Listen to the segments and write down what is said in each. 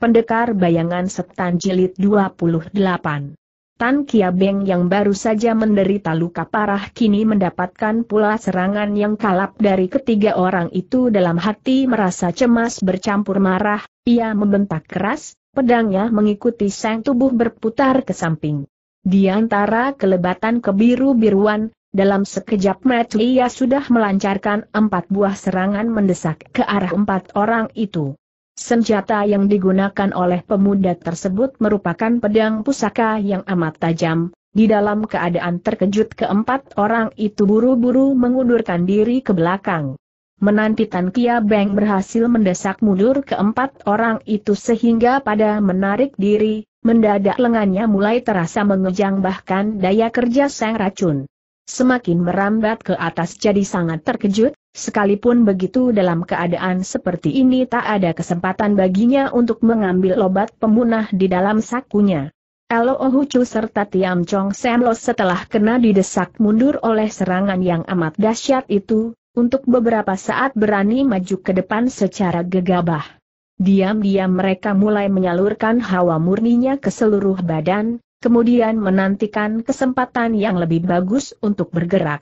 Pendekar Bayangan Setan Jilid 28 Tan Kia Beng yang baru saja menderita luka parah kini mendapatkan pula serangan yang kalap dari ketiga orang itu dalam hati merasa cemas bercampur marah, ia membentak keras, pedangnya mengikuti sang tubuh berputar ke samping. Di antara kelebatan kebiru-biruan, dalam sekejap mata ia sudah melancarkan empat buah serangan mendesak ke arah empat orang itu. Senjata yang digunakan oleh pemuda tersebut merupakan pedang pusaka yang amat tajam. Di dalam keadaan terkejut keempat orang itu buru-buru mengundurkan diri ke belakang. Menanti Tan Kia Beng berhasil mendesak mundur keempat orang itu sehingga pada menarik diri, mendadak lengannya mulai terasa mengejang bahkan daya kerja sang racun semakin merambat ke atas jadi sangat terkejut, sekalipun begitu dalam keadaan seperti ini tak ada kesempatan baginya untuk mengambil obat pemunah di dalam sakunya. Elo Ohucu serta Tiam Chong Sam setelah kena didesak mundur oleh serangan yang amat dahsyat itu, untuk beberapa saat berani maju ke depan secara gegabah. Diam-diam mereka mulai menyalurkan hawa murninya ke seluruh badan, kemudian menantikan kesempatan yang lebih bagus untuk bergerak.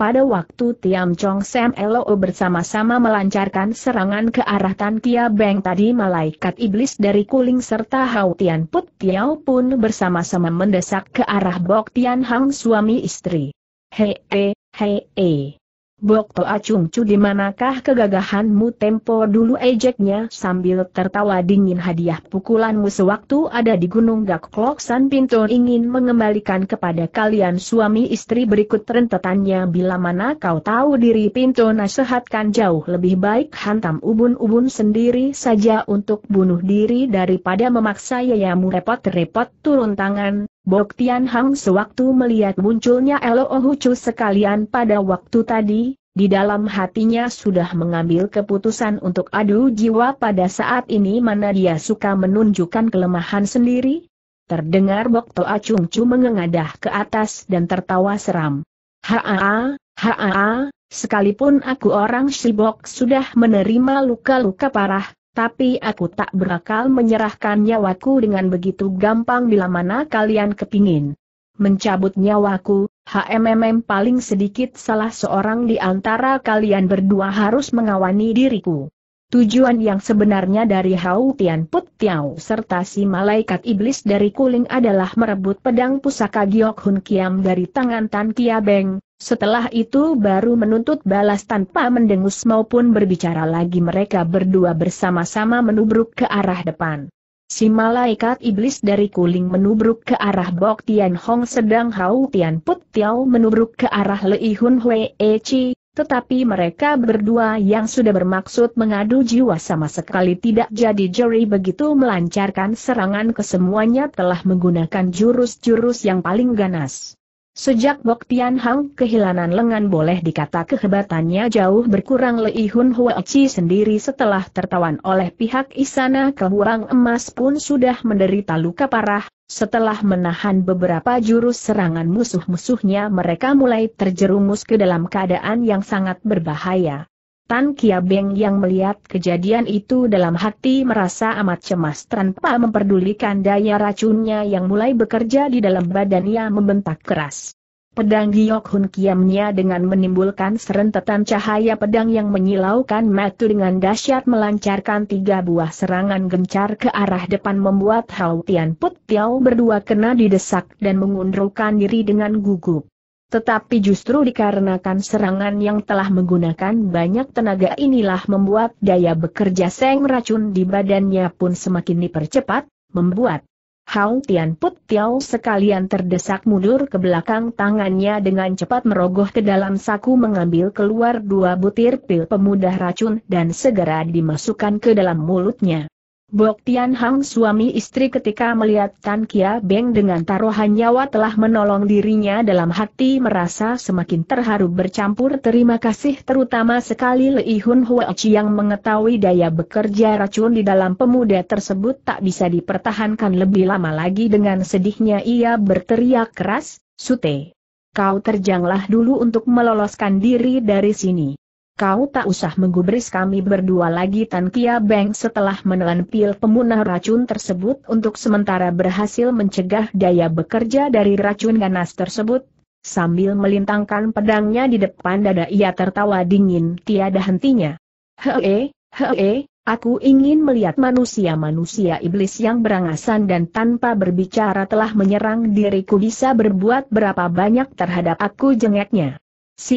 Pada waktu Tiam Chong Sam Elo bersama-sama melancarkan serangan ke arah Tan Kia Beng tadi malaikat iblis dari Kuling serta Hao Tian Put Tiao pun bersama-sama mendesak ke arah Bok Tian Hang suami istri. Hei, hei, hei. Bok Toa Chung Chu di manakah kegagahanmu tempo dulu ejeknya sambil tertawa dingin hadiah pukulanmu sewaktu ada di Gunung Gak San Pinto ingin mengembalikan kepada kalian suami istri berikut rentetannya bila mana kau tahu diri Pinto nasihatkan jauh lebih baik hantam ubun-ubun sendiri saja untuk bunuh diri daripada memaksa yayamu repot-repot turun tangan, Bok Tian Hang sewaktu melihat munculnya Elo Ohucu sekalian pada waktu tadi, di dalam hatinya sudah mengambil keputusan untuk adu jiwa pada saat ini mana dia suka menunjukkan kelemahan sendiri. Terdengar Bok Toa Chung Chu mengengadah ke atas dan tertawa seram. Haa, haa, sekalipun aku orang Shibok sudah menerima luka-luka parah, tapi aku tak berakal menyerahkan nyawaku dengan begitu gampang bila mana kalian kepingin. Mencabut nyawaku, HMMM paling sedikit salah seorang di antara kalian berdua harus mengawani diriku. Tujuan yang sebenarnya dari Hau Tian Put Tiao serta si malaikat iblis dari Kuling adalah merebut pedang pusaka Giok Hun Kiam dari tangan Tan Kia Beng, setelah itu baru menuntut balas tanpa mendengus maupun berbicara lagi mereka berdua bersama-sama menubruk ke arah depan. Si malaikat iblis dari Kuling menubruk ke arah Bok Tian Hong sedang Hau Tian Put Tiao menubruk ke arah Lei Hun Hwee Chi, tetapi mereka berdua yang sudah bermaksud mengadu jiwa sama sekali tidak jadi juri begitu melancarkan serangan kesemuanya telah menggunakan jurus-jurus yang paling ganas. Sejak Bok Tian Hang kehilangan lengan boleh dikata kehebatannya jauh berkurang Lei Hun Huachi sendiri setelah tertawan oleh pihak isana Kehurang Emas pun sudah menderita luka parah, setelah menahan beberapa jurus serangan musuh-musuhnya mereka mulai terjerumus ke dalam keadaan yang sangat berbahaya. Tan Beng yang melihat kejadian itu dalam hati merasa amat cemas tanpa memperdulikan daya racunnya yang mulai bekerja di dalam badannya membentak keras. Pedang Giok Hun Kiamnya dengan menimbulkan serentetan cahaya pedang yang menyilaukan matu dengan dahsyat melancarkan tiga buah serangan gencar ke arah depan membuat Hao Tian Put Tiao berdua kena didesak dan mengundurkan diri dengan gugup. Tetapi justru dikarenakan serangan yang telah menggunakan banyak tenaga inilah membuat daya bekerja seng racun di badannya pun semakin dipercepat, membuat Hao Tian Put Tiao sekalian terdesak mundur ke belakang tangannya dengan cepat merogoh ke dalam saku mengambil keluar dua butir pil pemudah racun dan segera dimasukkan ke dalam mulutnya. Bok Tian Hang suami istri ketika melihat Tan Kia Beng dengan taruhan nyawa telah menolong dirinya dalam hati merasa semakin terharu bercampur terima kasih terutama sekali Lei Hun Huachi yang mengetahui daya bekerja racun di dalam pemuda tersebut tak bisa dipertahankan lebih lama lagi dengan sedihnya ia berteriak keras, Sute. Kau terjanglah dulu untuk meloloskan diri dari sini kau tak usah menggubris kami berdua lagi Tan Kia Beng setelah menelan pil pemunah racun tersebut untuk sementara berhasil mencegah daya bekerja dari racun ganas tersebut. Sambil melintangkan pedangnya di depan dada ia tertawa dingin tiada hentinya. Hee, hee, aku ingin melihat manusia-manusia iblis yang berangasan dan tanpa berbicara telah menyerang diriku bisa berbuat berapa banyak terhadap aku jengeknya. Si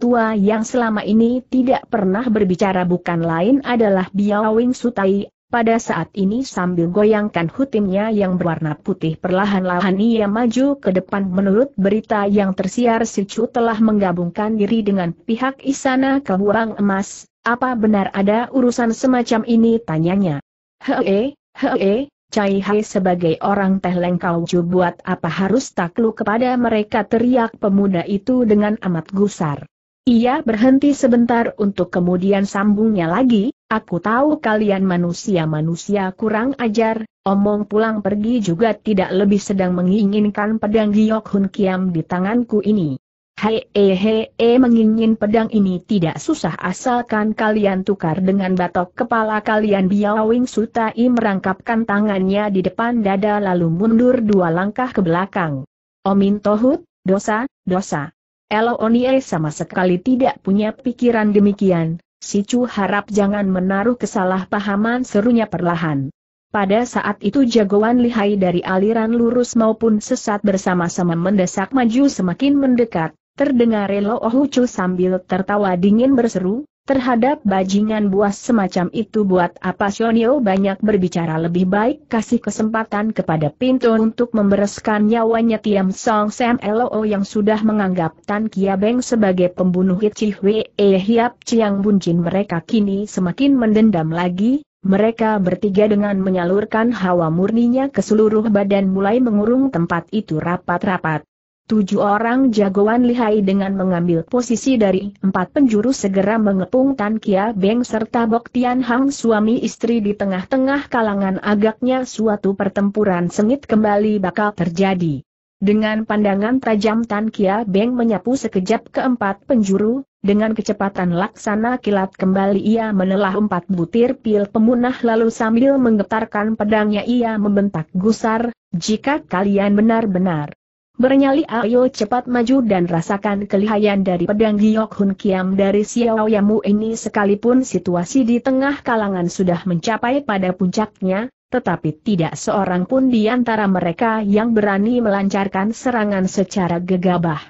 tua yang selama ini tidak pernah berbicara bukan lain adalah Biawing Sutai, pada saat ini sambil goyangkan hutimnya yang berwarna putih perlahan-lahan ia maju ke depan menurut berita yang tersiar si Chu telah menggabungkan diri dengan pihak ke huang Emas, apa benar ada urusan semacam ini tanyanya. Hee, hee, Cai Hai sebagai orang teh lengkau buat apa harus takluk kepada mereka teriak pemuda itu dengan amat gusar. Ia berhenti sebentar untuk kemudian sambungnya lagi, aku tahu kalian manusia-manusia kurang ajar, omong pulang pergi juga tidak lebih sedang menginginkan pedang Giok Hun Kiam di tanganku ini. Hei -e eh, -he eh, mengingin pedang ini tidak susah asalkan kalian tukar dengan batok kepala kalian Biawing Sutai merangkapkan tangannya di depan dada lalu mundur dua langkah ke belakang. Omin Tohut, dosa, dosa. Elonie sama sekali tidak punya pikiran demikian, si Chu harap jangan menaruh kesalahpahaman serunya perlahan. Pada saat itu jagoan lihai dari aliran lurus maupun sesat bersama-sama mendesak maju semakin mendekat, Terdengar Lo Ohucu sambil tertawa dingin berseru, terhadap bajingan buas semacam itu buat apa Sionio banyak berbicara lebih baik kasih kesempatan kepada Pinto untuk membereskan nyawanya Tiam Song Sam oh yang sudah menganggap Tan Kia Beng sebagai pembunuh Hit Hwe E Hiap Chiang Buncin mereka kini semakin mendendam lagi, mereka bertiga dengan menyalurkan hawa murninya ke seluruh badan mulai mengurung tempat itu rapat-rapat. Tujuh orang jagoan lihai dengan mengambil posisi dari empat penjuru segera mengepung Tan Kia Beng serta Bok Tian Hang suami istri di tengah-tengah kalangan agaknya suatu pertempuran sengit kembali bakal terjadi. Dengan pandangan tajam Tan Kia Beng menyapu sekejap ke empat penjuru, dengan kecepatan laksana kilat kembali ia menelah empat butir pil pemunah lalu sambil menggetarkan pedangnya ia membentak gusar, jika kalian benar-benar Bernyali ayo cepat maju dan rasakan kelihayan dari pedang Giok Hun Kiam dari Xiao Yamu ini sekalipun situasi di tengah kalangan sudah mencapai pada puncaknya, tetapi tidak seorang pun di antara mereka yang berani melancarkan serangan secara gegabah.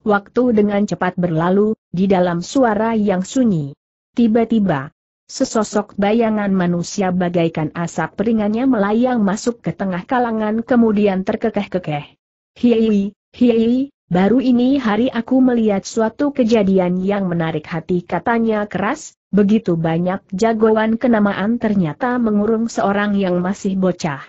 Waktu dengan cepat berlalu, di dalam suara yang sunyi. Tiba-tiba, Sesosok bayangan manusia bagaikan asap ringannya melayang masuk ke tengah kalangan kemudian terkekeh-kekeh. Hiei, hiei, baru ini hari aku melihat suatu kejadian yang menarik hati katanya keras, begitu banyak jagoan kenamaan ternyata mengurung seorang yang masih bocah.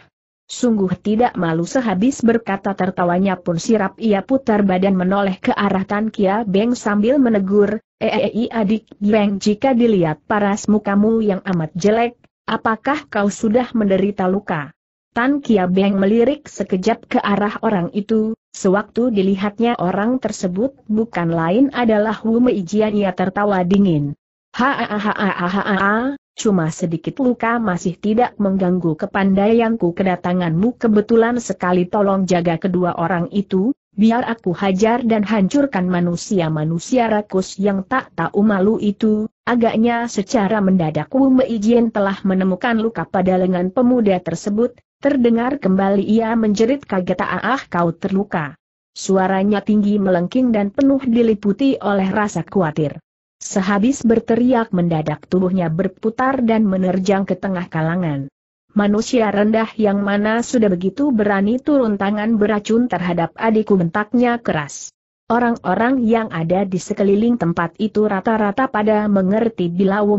Sungguh tidak malu sehabis berkata tertawanya pun sirap ia putar badan menoleh ke arah Tan Kia Beng sambil menegur, Eei eh, eh, eh, adik Beng jika dilihat paras mukamu yang amat jelek, apakah kau sudah menderita luka? Tan Kia Beng melirik sekejap ke arah orang itu, sewaktu dilihatnya orang tersebut bukan lain adalah Wu Meijian ia tertawa dingin. Hahaha, cuma sedikit luka masih tidak mengganggu kepandaianku kedatanganmu kebetulan sekali tolong jaga kedua orang itu, biar aku hajar dan hancurkan manusia-manusia rakus yang tak tahu malu itu, agaknya secara mendadak Wu Meijin telah menemukan luka pada lengan pemuda tersebut, Terdengar kembali ia menjerit kaget ah kau terluka. Suaranya tinggi melengking dan penuh diliputi oleh rasa khawatir. Sehabis berteriak mendadak tubuhnya berputar dan menerjang ke tengah kalangan. Manusia rendah yang mana sudah begitu berani turun tangan beracun terhadap adikku bentaknya keras. Orang-orang yang ada di sekeliling tempat itu rata-rata pada mengerti bila Wu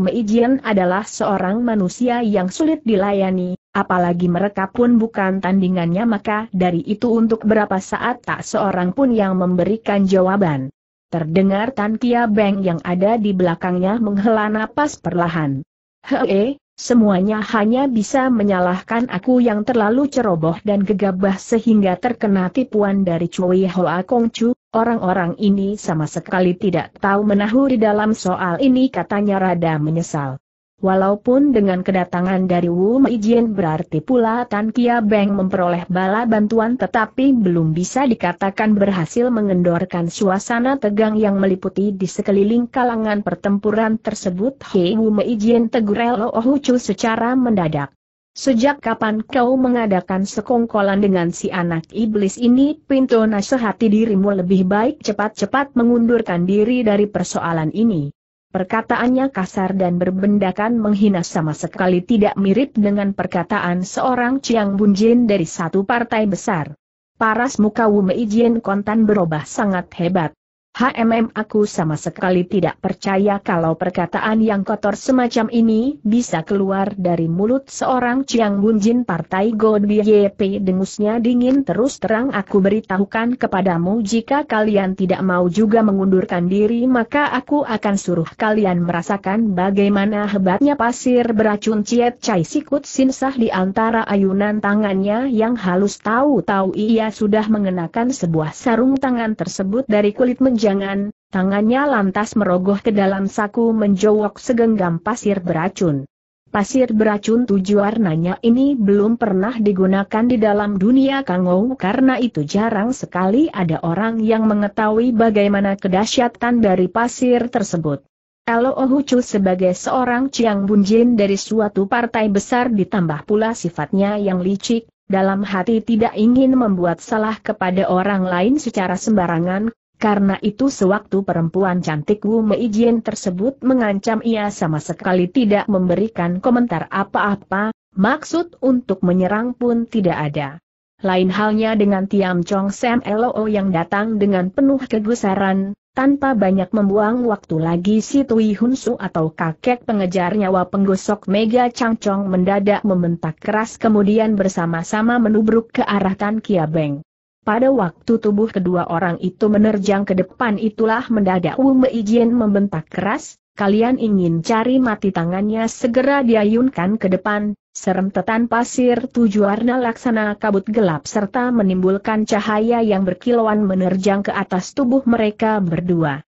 adalah seorang manusia yang sulit dilayani, apalagi mereka pun bukan tandingannya maka dari itu untuk berapa saat tak seorang pun yang memberikan jawaban. Terdengar Tan Kia Beng yang ada di belakangnya menghela napas perlahan. Hei, semuanya hanya bisa menyalahkan aku yang terlalu ceroboh dan gegabah sehingga terkena tipuan dari Cui Hoa Chu. orang-orang ini sama sekali tidak tahu menahu di dalam soal ini katanya rada menyesal. Walaupun dengan kedatangan dari Wu Meijian berarti pula Tan Kia Beng memperoleh bala bantuan tetapi belum bisa dikatakan berhasil mengendorkan suasana tegang yang meliputi di sekeliling kalangan pertempuran tersebut Hei Wu Meijian tegur Lo Chu secara mendadak. Sejak kapan kau mengadakan sekongkolan dengan si anak iblis ini? Pintu nasihati dirimu lebih baik cepat-cepat mengundurkan diri dari persoalan ini. Perkataannya kasar dan berbendakan menghina sama sekali tidak mirip dengan perkataan seorang Chiang Bunjin dari satu partai besar. Paras muka Wu Meijin kontan berubah sangat hebat. HMM aku sama sekali tidak percaya kalau perkataan yang kotor semacam ini bisa keluar dari mulut seorang Chiang Bunjin Partai God YP dengusnya dingin terus terang aku beritahukan kepadamu jika kalian tidak mau juga mengundurkan diri maka aku akan suruh kalian merasakan bagaimana hebatnya pasir beracun Ciet cai Sikut Sinsah di antara ayunan tangannya yang halus tahu-tahu ia sudah mengenakan sebuah sarung tangan tersebut dari kulit menjadi jangan, tangannya lantas merogoh ke dalam saku menjowok segenggam pasir beracun. Pasir beracun tujuh warnanya ini belum pernah digunakan di dalam dunia Kangou karena itu jarang sekali ada orang yang mengetahui bagaimana kedahsyatan dari pasir tersebut. Elo Ohucu sebagai seorang Chiang Bunjin dari suatu partai besar ditambah pula sifatnya yang licik, dalam hati tidak ingin membuat salah kepada orang lain secara sembarangan, karena itu sewaktu perempuan cantik Wu Mei Jian tersebut mengancam ia sama sekali tidak memberikan komentar apa-apa, maksud untuk menyerang pun tidak ada. Lain halnya dengan Tiam Chong Sam Loo yang datang dengan penuh kegusaran, tanpa banyak membuang waktu lagi si Tui Su atau kakek pengejar nyawa penggosok Mega Chang Chong mendadak membentak keras kemudian bersama-sama menubruk ke arah Tan Kia Beng. Pada waktu tubuh kedua orang itu menerjang ke depan itulah mendadak Wu Meijin membentak keras, kalian ingin cari mati tangannya segera diayunkan ke depan, serentetan pasir tujuh warna laksana kabut gelap serta menimbulkan cahaya yang berkilauan menerjang ke atas tubuh mereka berdua.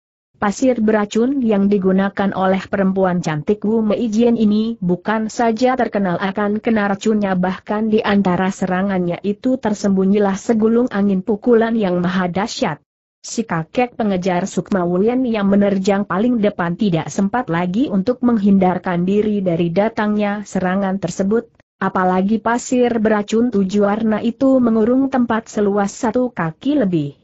Pasir beracun yang digunakan oleh perempuan cantik Wu Meijian ini bukan saja terkenal akan kena racunnya bahkan di antara serangannya itu tersembunyilah segulung angin pukulan yang maha dahsyat. Si kakek pengejar Sukma Wulian yang menerjang paling depan tidak sempat lagi untuk menghindarkan diri dari datangnya serangan tersebut, apalagi pasir beracun tujuh warna itu mengurung tempat seluas satu kaki lebih.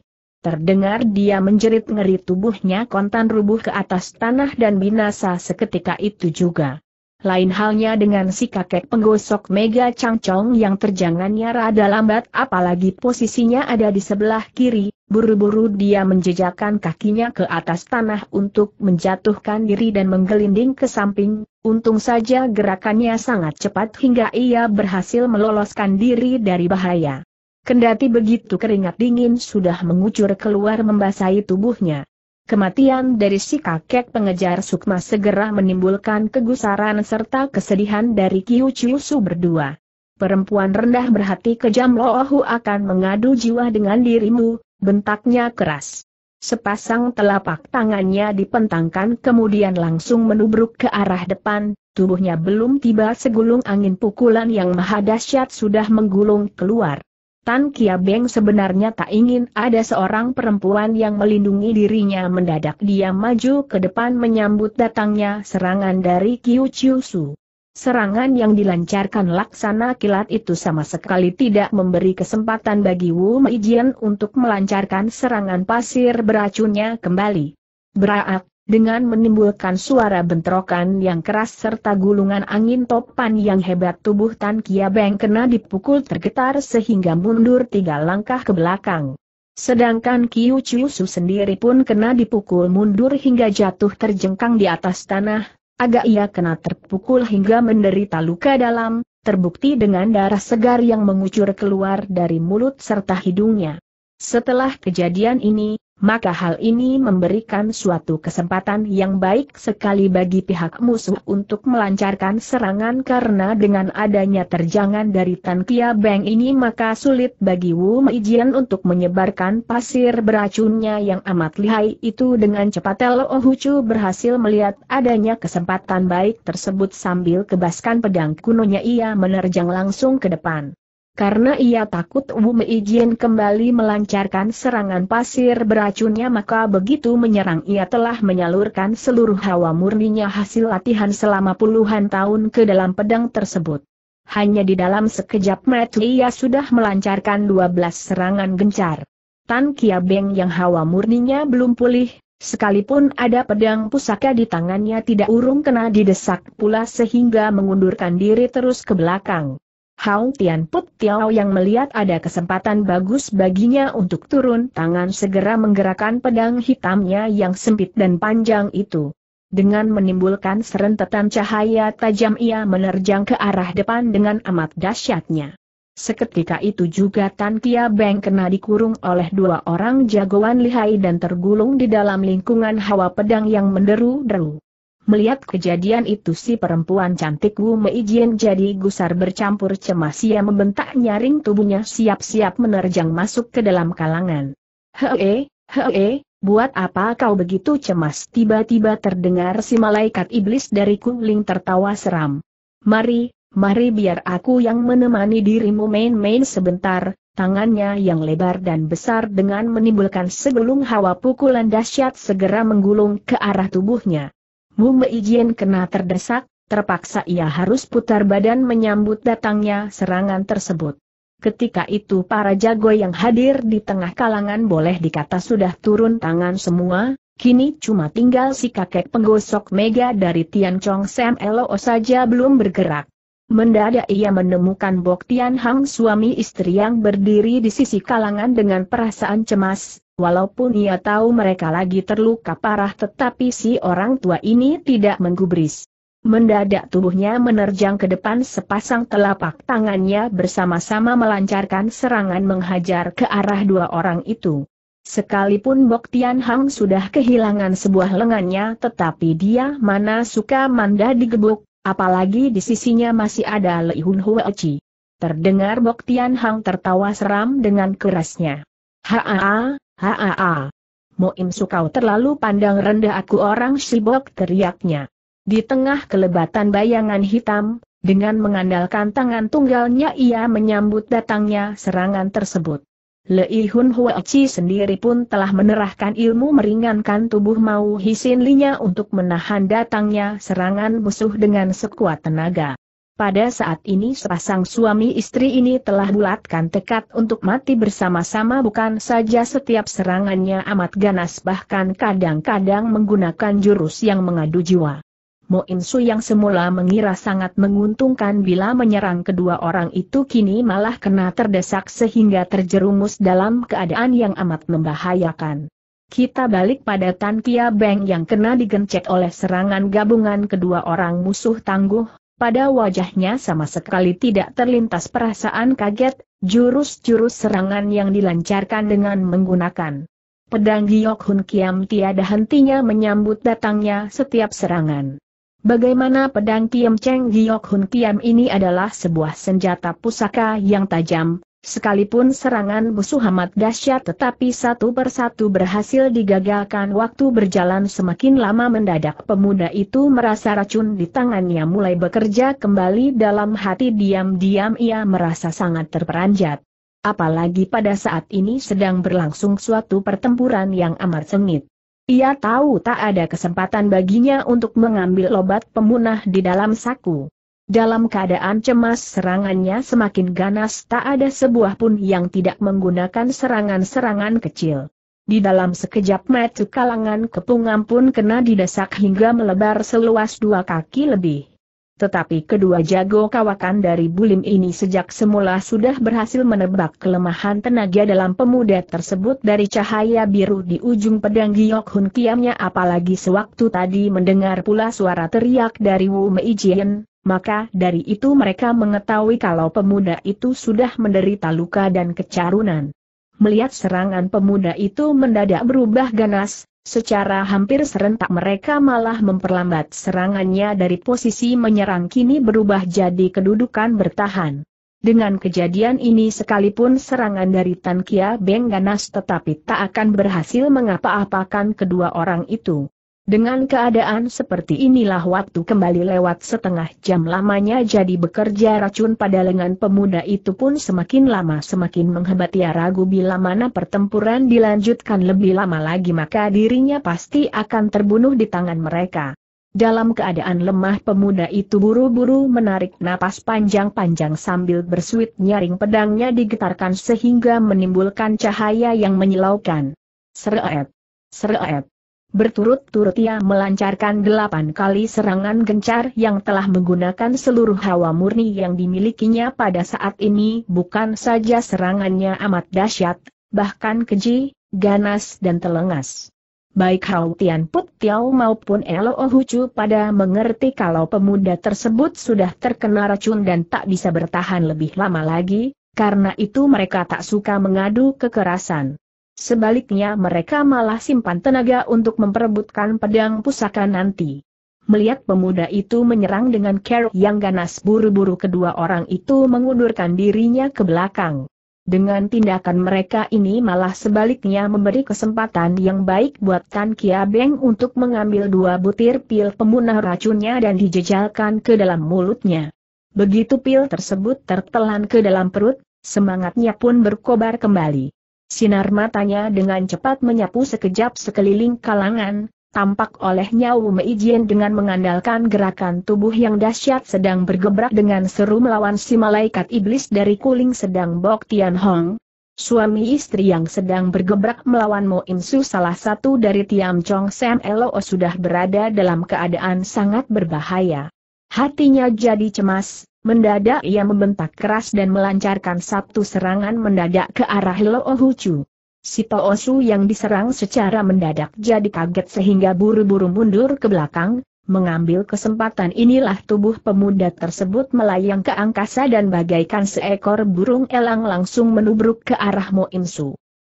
Terdengar dia menjerit ngeri tubuhnya kontan rubuh ke atas tanah dan binasa seketika itu juga. Lain halnya dengan si kakek penggosok Mega Changchong yang terjangannya rada lambat apalagi posisinya ada di sebelah kiri, buru-buru dia menjejakkan kakinya ke atas tanah untuk menjatuhkan diri dan menggelinding ke samping, untung saja gerakannya sangat cepat hingga ia berhasil meloloskan diri dari bahaya. Kendati begitu keringat dingin sudah mengucur keluar membasahi tubuhnya. Kematian dari si kakek pengejar Sukma segera menimbulkan kegusaran serta kesedihan dari Kiu Chiusu berdua. Perempuan rendah berhati kejam Loohu akan mengadu jiwa dengan dirimu, bentaknya keras. Sepasang telapak tangannya dipentangkan kemudian langsung menubruk ke arah depan, tubuhnya belum tiba segulung angin pukulan yang maha dahsyat sudah menggulung keluar. Tan Beng sebenarnya tak ingin ada seorang perempuan yang melindungi dirinya mendadak dia maju ke depan menyambut datangnya serangan dari Kiu Chiu Su. Serangan yang dilancarkan laksana kilat itu sama sekali tidak memberi kesempatan bagi Wu Meijian untuk melancarkan serangan pasir beracunnya kembali. Beraak, dengan menimbulkan suara bentrokan yang keras serta gulungan angin topan yang hebat tubuh Tan Kia Beng kena dipukul tergetar sehingga mundur tiga langkah ke belakang. Sedangkan Kiu Chiusu sendiri pun kena dipukul mundur hingga jatuh terjengkang di atas tanah, agak ia kena terpukul hingga menderita luka dalam, terbukti dengan darah segar yang mengucur keluar dari mulut serta hidungnya. Setelah kejadian ini, maka hal ini memberikan suatu kesempatan yang baik sekali bagi pihak musuh untuk melancarkan serangan karena dengan adanya terjangan dari Tan Kia Beng ini maka sulit bagi Wu Meijian untuk menyebarkan pasir beracunnya yang amat lihai itu dengan cepat Lo oh Hucu berhasil melihat adanya kesempatan baik tersebut sambil kebaskan pedang kunonya ia menerjang langsung ke depan. Karena ia takut Wu Meijian kembali melancarkan serangan pasir beracunnya maka begitu menyerang ia telah menyalurkan seluruh hawa murninya hasil latihan selama puluhan tahun ke dalam pedang tersebut. Hanya di dalam sekejap mata ia sudah melancarkan 12 serangan gencar. Tan Kia Beng yang hawa murninya belum pulih, sekalipun ada pedang pusaka di tangannya tidak urung kena didesak pula sehingga mengundurkan diri terus ke belakang. Hang Tian Put Tiao yang melihat ada kesempatan bagus baginya untuk turun tangan segera menggerakkan pedang hitamnya yang sempit dan panjang itu. Dengan menimbulkan serentetan cahaya tajam ia menerjang ke arah depan dengan amat dahsyatnya. Seketika itu juga Tan Kia Beng kena dikurung oleh dua orang jagoan lihai dan tergulung di dalam lingkungan hawa pedang yang menderu-deru. Melihat kejadian itu si perempuan cantik Wu Meijian jadi gusar bercampur cemas ia membentak nyaring tubuhnya siap-siap menerjang masuk ke dalam kalangan. Hee, hee, buat apa kau begitu cemas? Tiba-tiba terdengar si malaikat iblis dari Kuling tertawa seram. Mari, mari biar aku yang menemani dirimu main-main sebentar, tangannya yang lebar dan besar dengan menimbulkan segelung hawa pukulan dahsyat segera menggulung ke arah tubuhnya. Mei Ijen kena terdesak, terpaksa ia harus putar badan menyambut datangnya serangan tersebut. Ketika itu para jago yang hadir di tengah kalangan boleh dikata sudah turun tangan semua, kini cuma tinggal si kakek penggosok mega dari Tian Chong Sam Elo saja belum bergerak. Mendadak ia menemukan Bok Tian Hang suami istri yang berdiri di sisi kalangan dengan perasaan cemas, Walaupun ia tahu mereka lagi terluka parah tetapi si orang tua ini tidak menggubris. Mendadak tubuhnya menerjang ke depan sepasang telapak tangannya bersama-sama melancarkan serangan menghajar ke arah dua orang itu. Sekalipun Bok Tian Hang sudah kehilangan sebuah lengannya tetapi dia mana suka manda digebuk, apalagi di sisinya masih ada Lei Hun Huochi. Terdengar Bok Tian Hang tertawa seram dengan kerasnya. Haa, Haa. Moim Sukau terlalu pandang rendah aku orang sibok teriaknya. Di tengah kelebatan bayangan hitam, dengan mengandalkan tangan tunggalnya ia menyambut datangnya serangan tersebut. Lei Hun Huachi sendiri pun telah menerahkan ilmu meringankan tubuh Mau Hisin Linya untuk menahan datangnya serangan musuh dengan sekuat tenaga. Pada saat ini sepasang suami istri ini telah bulatkan tekad untuk mati bersama-sama bukan saja setiap serangannya amat ganas bahkan kadang-kadang menggunakan jurus yang mengadu jiwa. Mo Insu yang semula mengira sangat menguntungkan bila menyerang kedua orang itu kini malah kena terdesak sehingga terjerumus dalam keadaan yang amat membahayakan. Kita balik pada Tan Kia Beng yang kena digencet oleh serangan gabungan kedua orang musuh tangguh, pada wajahnya sama sekali tidak terlintas perasaan kaget, jurus-jurus serangan yang dilancarkan dengan menggunakan pedang Giok Hun Kiam tiada hentinya menyambut datangnya setiap serangan. Bagaimana pedang Kiam Cheng Giok Hun Kiam ini adalah sebuah senjata pusaka yang tajam, Sekalipun serangan musuh amat dahsyat tetapi satu persatu berhasil digagalkan waktu berjalan semakin lama mendadak pemuda itu merasa racun di tangannya mulai bekerja kembali dalam hati diam-diam ia merasa sangat terperanjat. Apalagi pada saat ini sedang berlangsung suatu pertempuran yang amat sengit. Ia tahu tak ada kesempatan baginya untuk mengambil obat pemunah di dalam saku. Dalam keadaan cemas serangannya semakin ganas tak ada sebuah pun yang tidak menggunakan serangan-serangan kecil. Di dalam sekejap mata kalangan kepungan pun kena didesak hingga melebar seluas dua kaki lebih. Tetapi kedua jago kawakan dari Bulim ini sejak semula sudah berhasil menebak kelemahan tenaga dalam pemuda tersebut dari cahaya biru di ujung pedang Giok Hun Kiamnya apalagi sewaktu tadi mendengar pula suara teriak dari Wu Meijian, maka dari itu mereka mengetahui kalau pemuda itu sudah menderita luka dan kecarunan. Melihat serangan pemuda itu mendadak berubah ganas, Secara hampir serentak mereka malah memperlambat serangannya dari posisi menyerang kini berubah jadi kedudukan bertahan. Dengan kejadian ini sekalipun serangan dari Tan Kia Beng ganas tetapi tak akan berhasil mengapa-apakan kedua orang itu. Dengan keadaan seperti inilah waktu kembali lewat setengah jam lamanya jadi bekerja racun pada lengan pemuda itu pun semakin lama semakin menghebat ia ragu bila mana pertempuran dilanjutkan lebih lama lagi maka dirinya pasti akan terbunuh di tangan mereka. Dalam keadaan lemah pemuda itu buru-buru menarik napas panjang-panjang sambil bersuit nyaring pedangnya digetarkan sehingga menimbulkan cahaya yang menyilaukan. Seret. Seret. Berturut-turut ia melancarkan delapan kali serangan gencar yang telah menggunakan seluruh hawa murni yang dimilikinya pada saat ini bukan saja serangannya amat dahsyat, bahkan keji, ganas dan telengas. Baik Hao Tian Put Tiao maupun Elo Hucu pada mengerti kalau pemuda tersebut sudah terkena racun dan tak bisa bertahan lebih lama lagi, karena itu mereka tak suka mengadu kekerasan. Sebaliknya mereka malah simpan tenaga untuk memperebutkan pedang pusaka nanti. Melihat pemuda itu menyerang dengan kerok yang ganas buru-buru kedua orang itu mengundurkan dirinya ke belakang. Dengan tindakan mereka ini malah sebaliknya memberi kesempatan yang baik buat Tan Kia Beng untuk mengambil dua butir pil pemunah racunnya dan dijejalkan ke dalam mulutnya. Begitu pil tersebut tertelan ke dalam perut, semangatnya pun berkobar kembali. Sinar matanya dengan cepat menyapu sekejap sekeliling kalangan, tampak olehnya Wu Meijian dengan mengandalkan gerakan tubuh yang dahsyat sedang bergebrak dengan seru melawan si malaikat iblis dari kuling sedang Bok Tian Hong. Suami istri yang sedang bergebrak melawan Mo Im Su salah satu dari Tiam Chong Sam Elo sudah berada dalam keadaan sangat berbahaya. Hatinya jadi cemas, Mendadak ia membentak keras dan melancarkan satu serangan mendadak ke arah Lo Ohuchu. Si Poosu yang diserang secara mendadak jadi kaget sehingga buru-buru mundur ke belakang, Mengambil kesempatan inilah tubuh pemuda tersebut melayang ke angkasa dan bagaikan seekor burung elang langsung menubruk ke arah Mo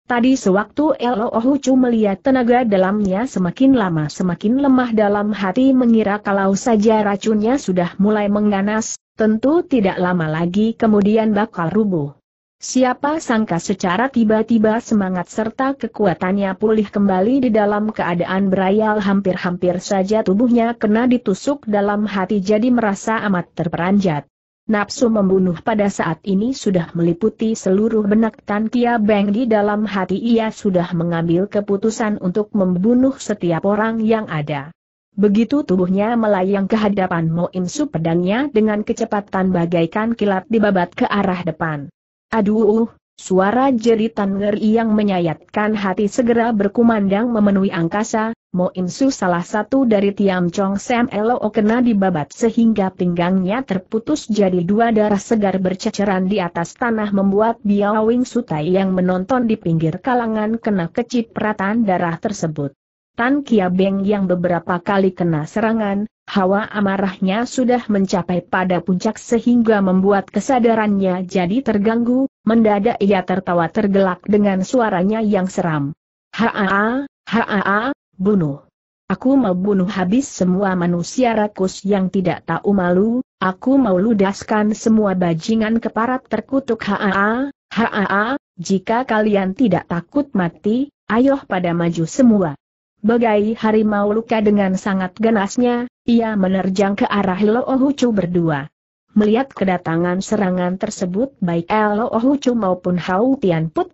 Tadi sewaktu Elo Ohucu melihat tenaga dalamnya semakin lama semakin lemah dalam hati mengira kalau saja racunnya sudah mulai mengganas, Tentu tidak lama lagi kemudian bakal rubuh. Siapa sangka secara tiba-tiba semangat serta kekuatannya pulih kembali di dalam keadaan berayal hampir-hampir saja tubuhnya kena ditusuk dalam hati jadi merasa amat terperanjat. Nafsu membunuh pada saat ini sudah meliputi seluruh benak Tan Kia Beng di dalam hati ia sudah mengambil keputusan untuk membunuh setiap orang yang ada. Begitu tubuhnya melayang ke hadapan Moinsu pedangnya dengan kecepatan bagaikan kilat dibabat ke arah depan. Aduh, suara jeritan ngeri yang menyayatkan hati segera berkumandang memenuhi angkasa, Moinsu salah satu dari Tiam Chong Sam Elo kena dibabat sehingga pinggangnya terputus jadi dua darah segar berceceran di atas tanah membuat Biao Wing Sutai yang menonton di pinggir kalangan kena kecipratan darah tersebut. Tan Kiabeng yang beberapa kali kena serangan, hawa amarahnya sudah mencapai pada puncak sehingga membuat kesadarannya jadi terganggu, mendadak ia tertawa tergelak dengan suaranya yang seram. Haa, haa, bunuh. Aku mau bunuh habis semua manusia rakus yang tidak tahu malu, aku mau ludaskan semua bajingan keparat terkutuk haa, haa, jika kalian tidak takut mati, ayo pada maju semua. Bagai harimau luka dengan sangat ganasnya, ia menerjang ke arah Lo berdua. Melihat kedatangan serangan tersebut baik Lo maupun Hau Tian Put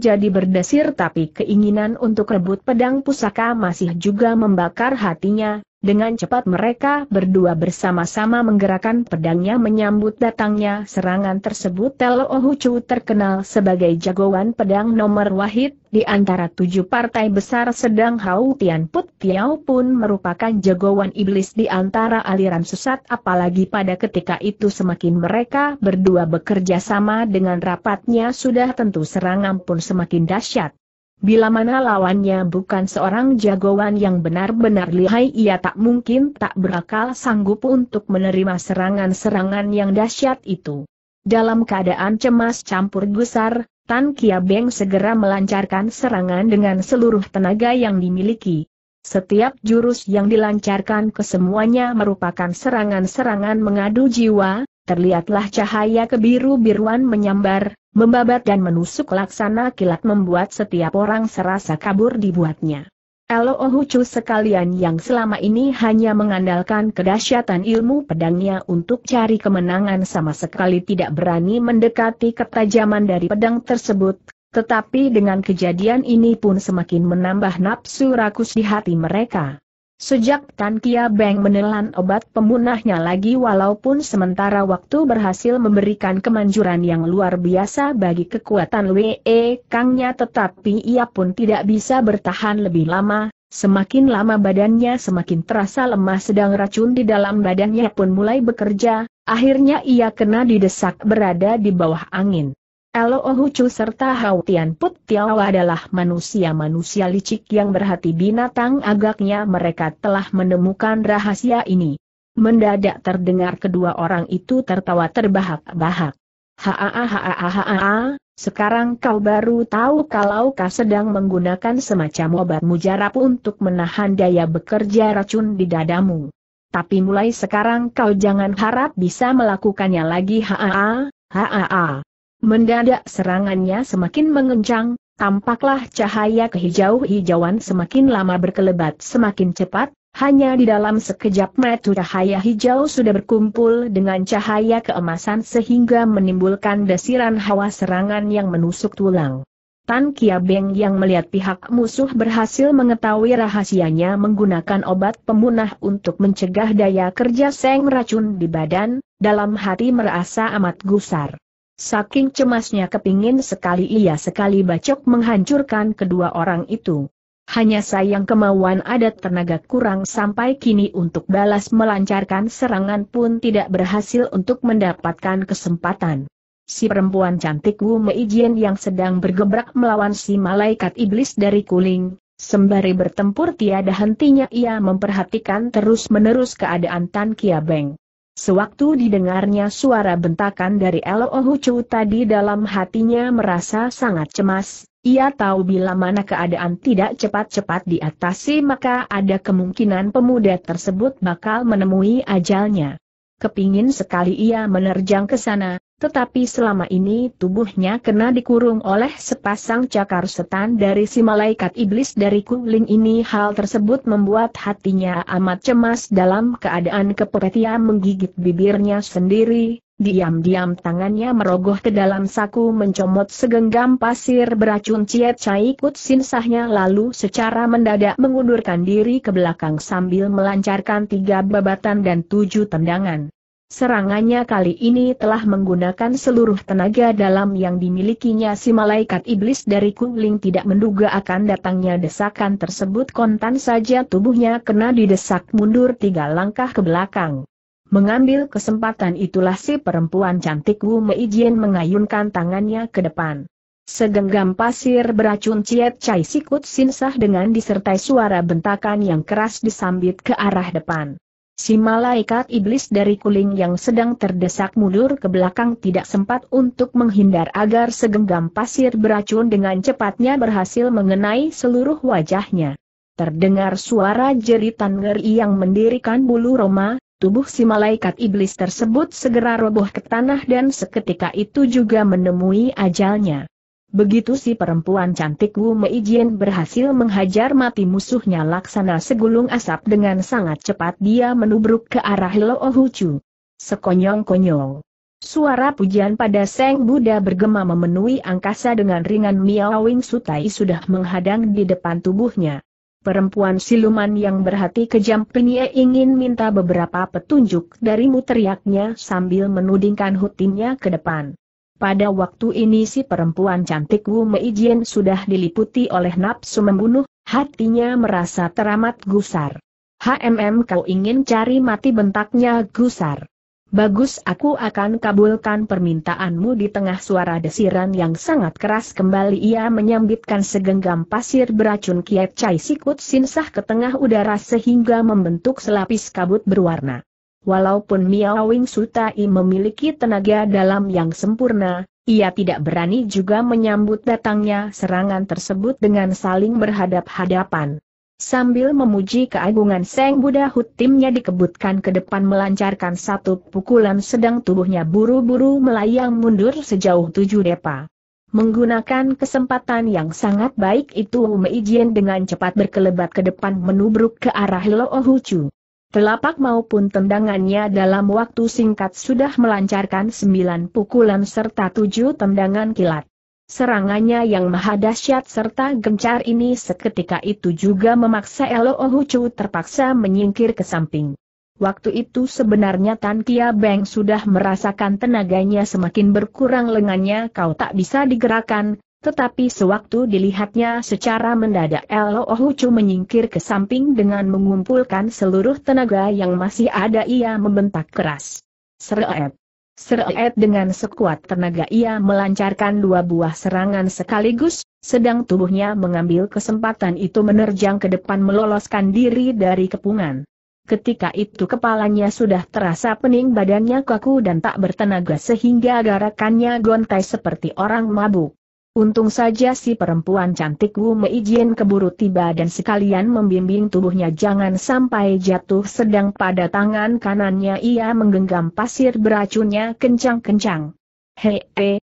jadi berdesir tapi keinginan untuk rebut pedang pusaka masih juga membakar hatinya, dengan cepat mereka berdua bersama-sama menggerakkan pedangnya menyambut datangnya serangan tersebut Telo Ohucu terkenal sebagai jagoan pedang nomor wahid, di antara tujuh partai besar sedang Hau Tian Put Tiao pun merupakan jagoan iblis di antara aliran sesat apalagi pada ketika itu semakin mereka berdua bekerja sama dengan rapatnya sudah tentu serangan pun semakin dahsyat. Bila mana lawannya bukan seorang jagoan yang benar-benar lihai ia tak mungkin tak berakal sanggup untuk menerima serangan-serangan yang dahsyat itu. Dalam keadaan cemas campur gusar, Tan Kia Beng segera melancarkan serangan dengan seluruh tenaga yang dimiliki. Setiap jurus yang dilancarkan kesemuanya merupakan serangan-serangan mengadu jiwa, terlihatlah cahaya kebiru-biruan menyambar, membabat dan menusuk laksana kilat membuat setiap orang serasa kabur dibuatnya. Elo Ohucu sekalian yang selama ini hanya mengandalkan kedahsyatan ilmu pedangnya untuk cari kemenangan sama sekali tidak berani mendekati ketajaman dari pedang tersebut, tetapi dengan kejadian ini pun semakin menambah nafsu rakus di hati mereka. Sejak Tan Kia Beng menelan obat pembunuhnya lagi walaupun sementara waktu berhasil memberikan kemanjuran yang luar biasa bagi kekuatan WE Kangnya tetapi ia pun tidak bisa bertahan lebih lama, semakin lama badannya semakin terasa lemah sedang racun di dalam badannya pun mulai bekerja, akhirnya ia kena didesak berada di bawah angin. Elo Ohucu serta Hao Tian Put Tiao adalah manusia-manusia licik yang berhati binatang agaknya mereka telah menemukan rahasia ini. Mendadak terdengar kedua orang itu tertawa terbahak-bahak. Haa haa haa, sekarang kau baru tahu kalau kau sedang menggunakan semacam obat mujarab untuk menahan daya bekerja racun di dadamu. Tapi mulai sekarang kau jangan harap bisa melakukannya lagi haa, haa. Mendadak serangannya semakin mengencang, tampaklah cahaya kehijau-hijauan semakin lama berkelebat semakin cepat, hanya di dalam sekejap mata cahaya hijau sudah berkumpul dengan cahaya keemasan sehingga menimbulkan desiran hawa serangan yang menusuk tulang. Tan Kia Beng yang melihat pihak musuh berhasil mengetahui rahasianya menggunakan obat pemunah untuk mencegah daya kerja seng racun di badan, dalam hati merasa amat gusar. Saking cemasnya kepingin sekali ia sekali bacok menghancurkan kedua orang itu. Hanya sayang kemauan adat tenaga kurang sampai kini untuk balas melancarkan serangan pun tidak berhasil untuk mendapatkan kesempatan. Si perempuan cantik Wu Meijian yang sedang bergebrak melawan si malaikat iblis dari Kuling, sembari bertempur tiada hentinya ia memperhatikan terus-menerus keadaan Tan Kia Beng. Sewaktu didengarnya suara bentakan dari El Hucu tadi dalam hatinya merasa sangat cemas, ia tahu bila mana keadaan tidak cepat-cepat diatasi maka ada kemungkinan pemuda tersebut bakal menemui ajalnya. Kepingin sekali ia menerjang ke sana, tetapi selama ini tubuhnya kena dikurung oleh sepasang cakar setan dari si malaikat iblis dari Kuling ini hal tersebut membuat hatinya amat cemas dalam keadaan kepepetia menggigit bibirnya sendiri, diam-diam tangannya merogoh ke dalam saku mencomot segenggam pasir beracun ciet cai kut sinsahnya lalu secara mendadak mengundurkan diri ke belakang sambil melancarkan tiga babatan dan tujuh tendangan. Serangannya kali ini telah menggunakan seluruh tenaga dalam yang dimilikinya si malaikat iblis dari Kungling tidak menduga akan datangnya desakan tersebut kontan saja tubuhnya kena didesak mundur tiga langkah ke belakang. Mengambil kesempatan itulah si perempuan cantik Wu Meijian mengayunkan tangannya ke depan. Segenggam pasir beracun Ciet cai Sikut sinsah dengan disertai suara bentakan yang keras disambit ke arah depan. Si malaikat iblis dari kuling yang sedang terdesak mundur ke belakang tidak sempat untuk menghindar agar segenggam pasir beracun dengan cepatnya berhasil mengenai seluruh wajahnya. Terdengar suara jeritan ngeri yang mendirikan bulu Roma, tubuh si malaikat iblis tersebut segera roboh ke tanah dan seketika itu juga menemui ajalnya. Begitu si perempuan cantik Wu Meijin berhasil menghajar mati musuhnya laksana segulung asap dengan sangat cepat dia menubruk ke arah Lo Ohucu. Sekonyong-konyong. Suara pujian pada Seng Buddha bergema memenuhi angkasa dengan ringan Miaowing Sutai sudah menghadang di depan tubuhnya. Perempuan siluman yang berhati kejam penye ingin minta beberapa petunjuk darimu teriaknya sambil menudingkan hutinya ke depan. Pada waktu ini si perempuan cantik Wu Meijian sudah diliputi oleh nafsu membunuh, hatinya merasa teramat gusar. HMM kau ingin cari mati bentaknya gusar. Bagus aku akan kabulkan permintaanmu di tengah suara desiran yang sangat keras kembali ia menyambitkan segenggam pasir beracun kiat cai sikut sinsah ke tengah udara sehingga membentuk selapis kabut berwarna. Walaupun Miao Wing Sutai memiliki tenaga dalam yang sempurna, ia tidak berani juga menyambut datangnya serangan tersebut dengan saling berhadap-hadapan. Sambil memuji keagungan Seng Buddha Hut timnya dikebutkan ke depan melancarkan satu pukulan sedang tubuhnya buru-buru melayang mundur sejauh tujuh depa. Menggunakan kesempatan yang sangat baik itu Mei Jian dengan cepat berkelebat ke depan menubruk ke arah Lo Chu. Telapak maupun tendangannya dalam waktu singkat sudah melancarkan sembilan pukulan serta tujuh tendangan kilat. Serangannya yang maha dahsyat serta gencar ini seketika itu juga memaksa Elo Ohucu terpaksa menyingkir ke samping. Waktu itu sebenarnya Tan Kia Beng sudah merasakan tenaganya semakin berkurang lengannya kau tak bisa digerakkan, tetapi sewaktu dilihatnya secara mendadak Lo Ohucu menyingkir ke samping dengan mengumpulkan seluruh tenaga yang masih ada ia membentak keras. Seret. Seret dengan sekuat tenaga ia melancarkan dua buah serangan sekaligus, sedang tubuhnya mengambil kesempatan itu menerjang ke depan meloloskan diri dari kepungan. Ketika itu kepalanya sudah terasa pening badannya kaku dan tak bertenaga sehingga garakannya gontai seperti orang mabuk. Untung saja si perempuan cantik Wu Meijin keburu tiba dan sekalian membimbing tubuhnya jangan sampai jatuh sedang pada tangan kanannya ia menggenggam pasir beracunnya kencang-kencang. Hei, hei,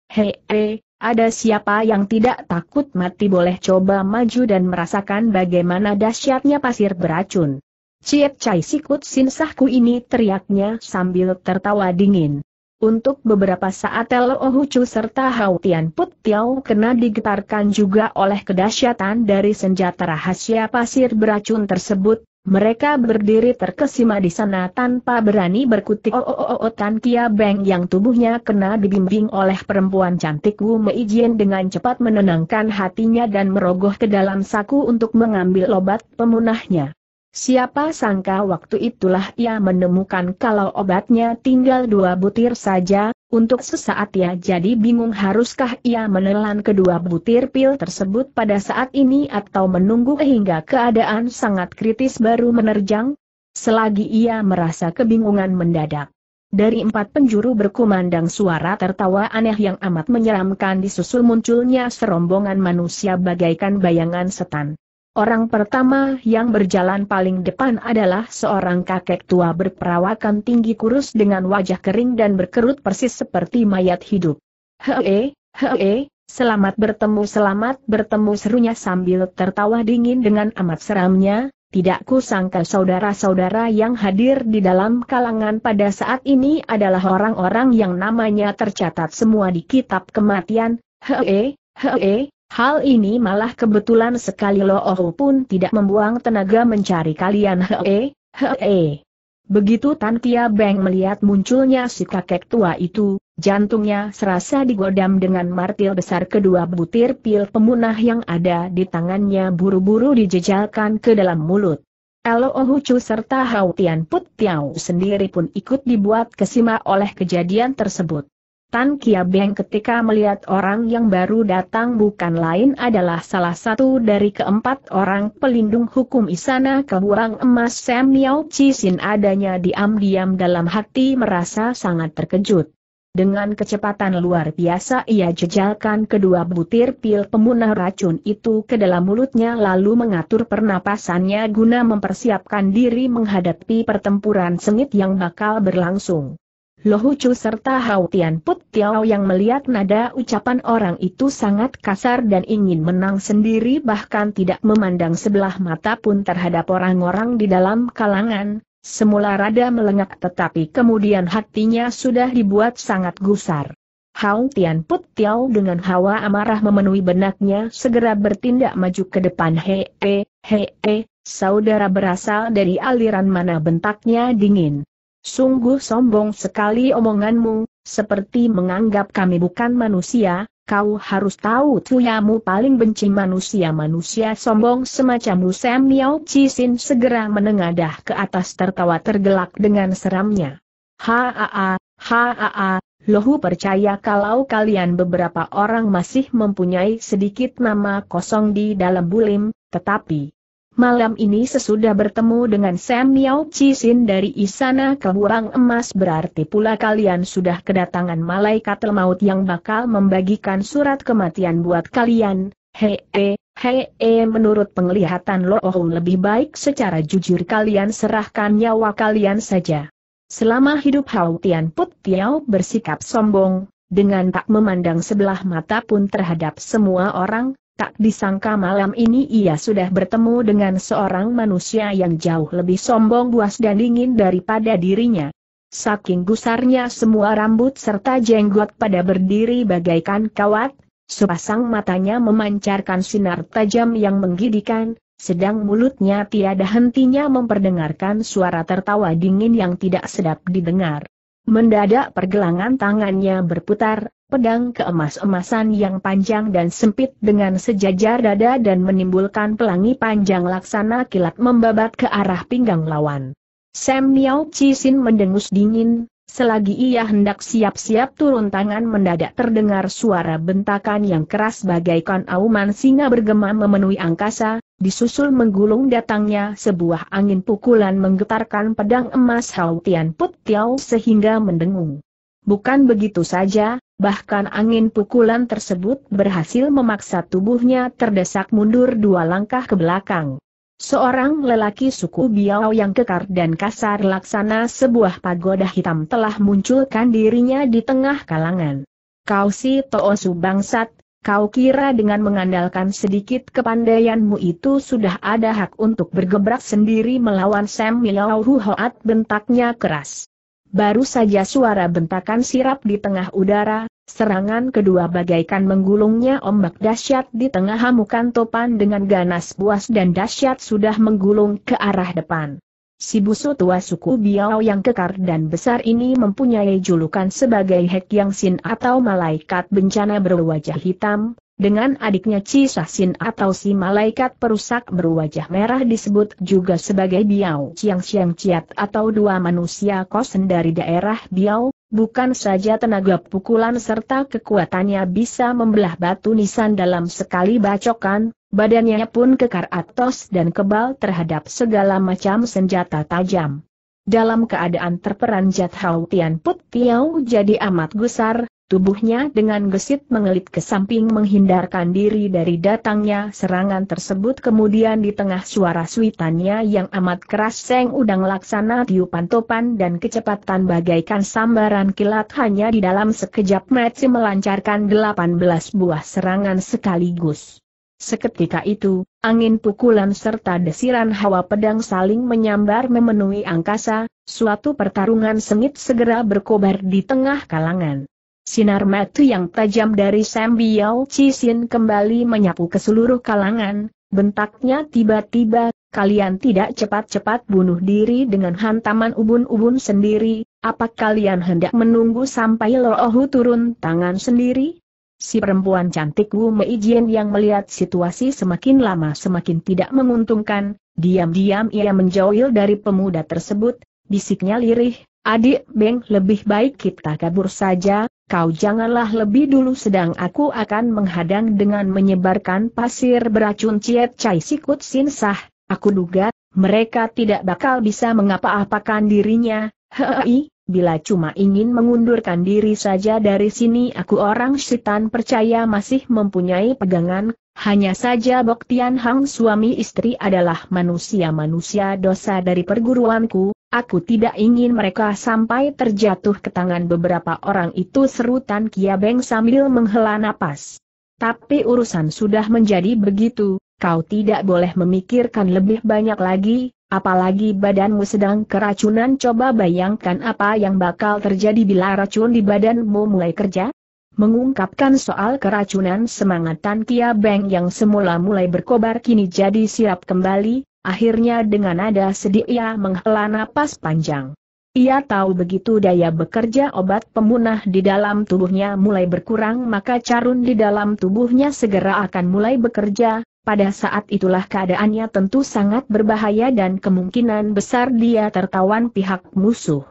hei, ada siapa yang tidak takut mati boleh coba maju dan merasakan bagaimana dahsyatnya pasir beracun. Ciep Cai Sikut Sinsahku ini teriaknya sambil tertawa dingin. Untuk beberapa saat Telo Ohucu serta Hau Tian Put Tiao kena digetarkan juga oleh kedahsyatan dari senjata rahasia pasir beracun tersebut, mereka berdiri terkesima di sana tanpa berani berkutik oh, oh, oh, oh, oh Tan Kia Beng yang tubuhnya kena dibimbing oleh perempuan cantik Wu Mei Jin dengan cepat menenangkan hatinya dan merogoh ke dalam saku untuk mengambil obat pemunahnya. Siapa sangka waktu itulah ia menemukan kalau obatnya tinggal dua butir saja, untuk sesaat ia jadi bingung haruskah ia menelan kedua butir pil tersebut pada saat ini atau menunggu hingga keadaan sangat kritis baru menerjang? Selagi ia merasa kebingungan mendadak. Dari empat penjuru berkumandang suara tertawa aneh yang amat menyeramkan disusul munculnya serombongan manusia bagaikan bayangan setan. Orang pertama yang berjalan paling depan adalah seorang kakek tua berperawakan tinggi kurus dengan wajah kering dan berkerut persis seperti mayat hidup. Hee, hee, selamat bertemu selamat bertemu serunya sambil tertawa dingin dengan amat seramnya, tidak kusangka saudara-saudara yang hadir di dalam kalangan pada saat ini adalah orang-orang yang namanya tercatat semua di kitab kematian, hee, hee, Hal ini malah kebetulan sekali Lo Ohu pun tidak membuang tenaga mencari kalian hee, hee. Begitu Tan Tia Beng melihat munculnya si kakek tua itu, jantungnya serasa digodam dengan martil besar kedua butir pil pemunah yang ada di tangannya buru-buru dijejalkan ke dalam mulut. Elo oh Chu serta Hau Tian Put Tiao sendiri pun ikut dibuat kesima oleh kejadian tersebut. Tan Beng ketika melihat orang yang baru datang bukan lain adalah salah satu dari keempat orang pelindung hukum Isana Kebuang Emas Sam Miao Sin adanya diam-diam dalam hati merasa sangat terkejut. Dengan kecepatan luar biasa ia jejalkan kedua butir pil pemunah racun itu ke dalam mulutnya lalu mengatur pernapasannya guna mempersiapkan diri menghadapi pertempuran sengit yang bakal berlangsung. Lohucu serta Hao Tian Put Tiao yang melihat nada ucapan orang itu sangat kasar dan ingin menang sendiri bahkan tidak memandang sebelah mata pun terhadap orang-orang di dalam kalangan, semula rada melengak tetapi kemudian hatinya sudah dibuat sangat gusar. Hao Tian Put Tiao dengan hawa amarah memenuhi benaknya segera bertindak maju ke depan he he he he, saudara berasal dari aliran mana bentaknya dingin. Sungguh sombong sekali omonganmu, seperti menganggap kami bukan manusia, kau harus tahu tuyamu paling benci manusia-manusia sombong semacammu Sam Miao Cisin segera menengadah ke atas tertawa tergelak dengan seramnya. Haa, haa, lohu percaya kalau kalian beberapa orang masih mempunyai sedikit nama kosong di dalam bulim, tetapi, Malam ini sesudah bertemu dengan Sam Miao Cisin dari ke Kebuang Emas berarti pula kalian sudah kedatangan malaikat maut yang bakal membagikan surat kematian buat kalian. Hei, hei, hei, menurut penglihatan Lo oh, lebih baik secara jujur kalian serahkan nyawa kalian saja. Selama hidup Hau Tian Put Tiao bersikap sombong, dengan tak memandang sebelah mata pun terhadap semua orang, Tak disangka malam ini ia sudah bertemu dengan seorang manusia yang jauh lebih sombong buas dan dingin daripada dirinya. Saking gusarnya semua rambut serta jenggot pada berdiri bagaikan kawat, sepasang matanya memancarkan sinar tajam yang menggidikan, sedang mulutnya tiada hentinya memperdengarkan suara tertawa dingin yang tidak sedap didengar. Mendadak pergelangan tangannya berputar, pedang keemas-emasan yang panjang dan sempit dengan sejajar dada dan menimbulkan pelangi panjang laksana kilat membabat ke arah pinggang lawan. Sam Miao Chisin mendengus dingin, selagi ia hendak siap-siap turun tangan mendadak terdengar suara bentakan yang keras bagaikan auman singa bergema memenuhi angkasa, Disusul menggulung datangnya sebuah angin pukulan menggetarkan pedang emas Hau Tian Put Tiao sehingga mendengung. Bukan begitu saja, bahkan angin pukulan tersebut berhasil memaksa tubuhnya terdesak mundur dua langkah ke belakang. Seorang lelaki suku Biao yang kekar dan kasar laksana sebuah pagoda hitam telah munculkan dirinya di tengah kalangan. Kau si Toosu bangsat, Kau kira dengan mengandalkan sedikit kepandaianmu itu sudah ada hak untuk bergebrak sendiri melawan Sam Milauhu Hoat bentaknya keras. Baru saja suara bentakan sirap di tengah udara, serangan kedua bagaikan menggulungnya ombak dahsyat di tengah hamukan topan dengan ganas buas dan dahsyat sudah menggulung ke arah depan. Si busu tua suku Biao yang kekar dan besar ini mempunyai julukan sebagai Hek Yang Sin atau Malaikat Bencana Berwajah Hitam, dengan adiknya Chi Sin atau si Malaikat Perusak Berwajah Merah disebut juga sebagai Biao Chiang Chiang Chiat atau dua manusia kosen dari daerah Biao, bukan saja tenaga pukulan serta kekuatannya bisa membelah batu nisan dalam sekali bacokan, Badannya pun kekar atos dan kebal terhadap segala macam senjata tajam. Dalam keadaan terperanjat Hao Tian Put Tiao jadi amat gusar, tubuhnya dengan gesit mengelit ke samping menghindarkan diri dari datangnya serangan tersebut kemudian di tengah suara suitannya yang amat keras seng udang laksana tiupan topan dan kecepatan bagaikan sambaran kilat hanya di dalam sekejap mati melancarkan 18 buah serangan sekaligus. Seketika itu, angin pukulan serta desiran hawa pedang saling menyambar memenuhi angkasa, suatu pertarungan sengit segera berkobar di tengah kalangan. Sinar mata yang tajam dari Sam Biao Cisin kembali menyapu ke seluruh kalangan, bentaknya tiba-tiba, kalian tidak cepat-cepat bunuh diri dengan hantaman ubun-ubun sendiri, apa kalian hendak menunggu sampai Loohu turun tangan sendiri? Si perempuan cantik Wu Mei Jian yang melihat situasi semakin lama semakin tidak menguntungkan, diam-diam ia menjauhil dari pemuda tersebut, bisiknya lirih, adik Beng lebih baik kita kabur saja, kau janganlah lebih dulu sedang aku akan menghadang dengan menyebarkan pasir beracun ciet cai sikut sin sah, aku duga, mereka tidak bakal bisa mengapa-apakan dirinya, hei, bila cuma ingin mengundurkan diri saja dari sini aku orang setan percaya masih mempunyai pegangan, hanya saja Tian Hang suami istri adalah manusia-manusia dosa dari perguruanku, aku tidak ingin mereka sampai terjatuh ke tangan beberapa orang itu seru Tan Beng sambil menghela napas. Tapi urusan sudah menjadi begitu, kau tidak boleh memikirkan lebih banyak lagi, Apalagi badanmu sedang keracunan coba bayangkan apa yang bakal terjadi bila racun di badanmu mulai kerja? Mengungkapkan soal keracunan semangat Tan Kia Beng yang semula mulai berkobar kini jadi sirap kembali, akhirnya dengan nada sedih ia menghela napas panjang. Ia tahu begitu daya bekerja obat pemunah di dalam tubuhnya mulai berkurang maka carun di dalam tubuhnya segera akan mulai bekerja, pada saat itulah keadaannya tentu sangat berbahaya dan kemungkinan besar dia tertawan pihak musuh.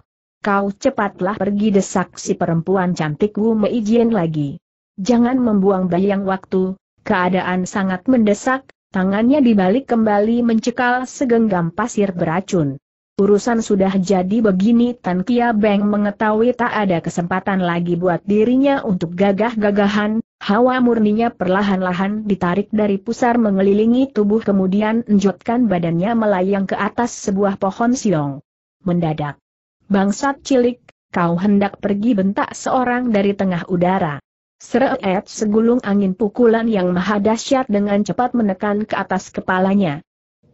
Kau cepatlah pergi desak si perempuan cantik Wu Meijian lagi. Jangan membuang bayang waktu, keadaan sangat mendesak, tangannya dibalik kembali mencekal segenggam pasir beracun. Urusan sudah jadi begini Tan Kia Beng mengetahui tak ada kesempatan lagi buat dirinya untuk gagah-gagahan, hawa murninya perlahan-lahan ditarik dari pusar mengelilingi tubuh kemudian enjotkan badannya melayang ke atas sebuah pohon siong. Mendadak. Bangsat cilik, kau hendak pergi bentak seorang dari tengah udara. Seret segulung angin pukulan yang maha dahsyat dengan cepat menekan ke atas kepalanya.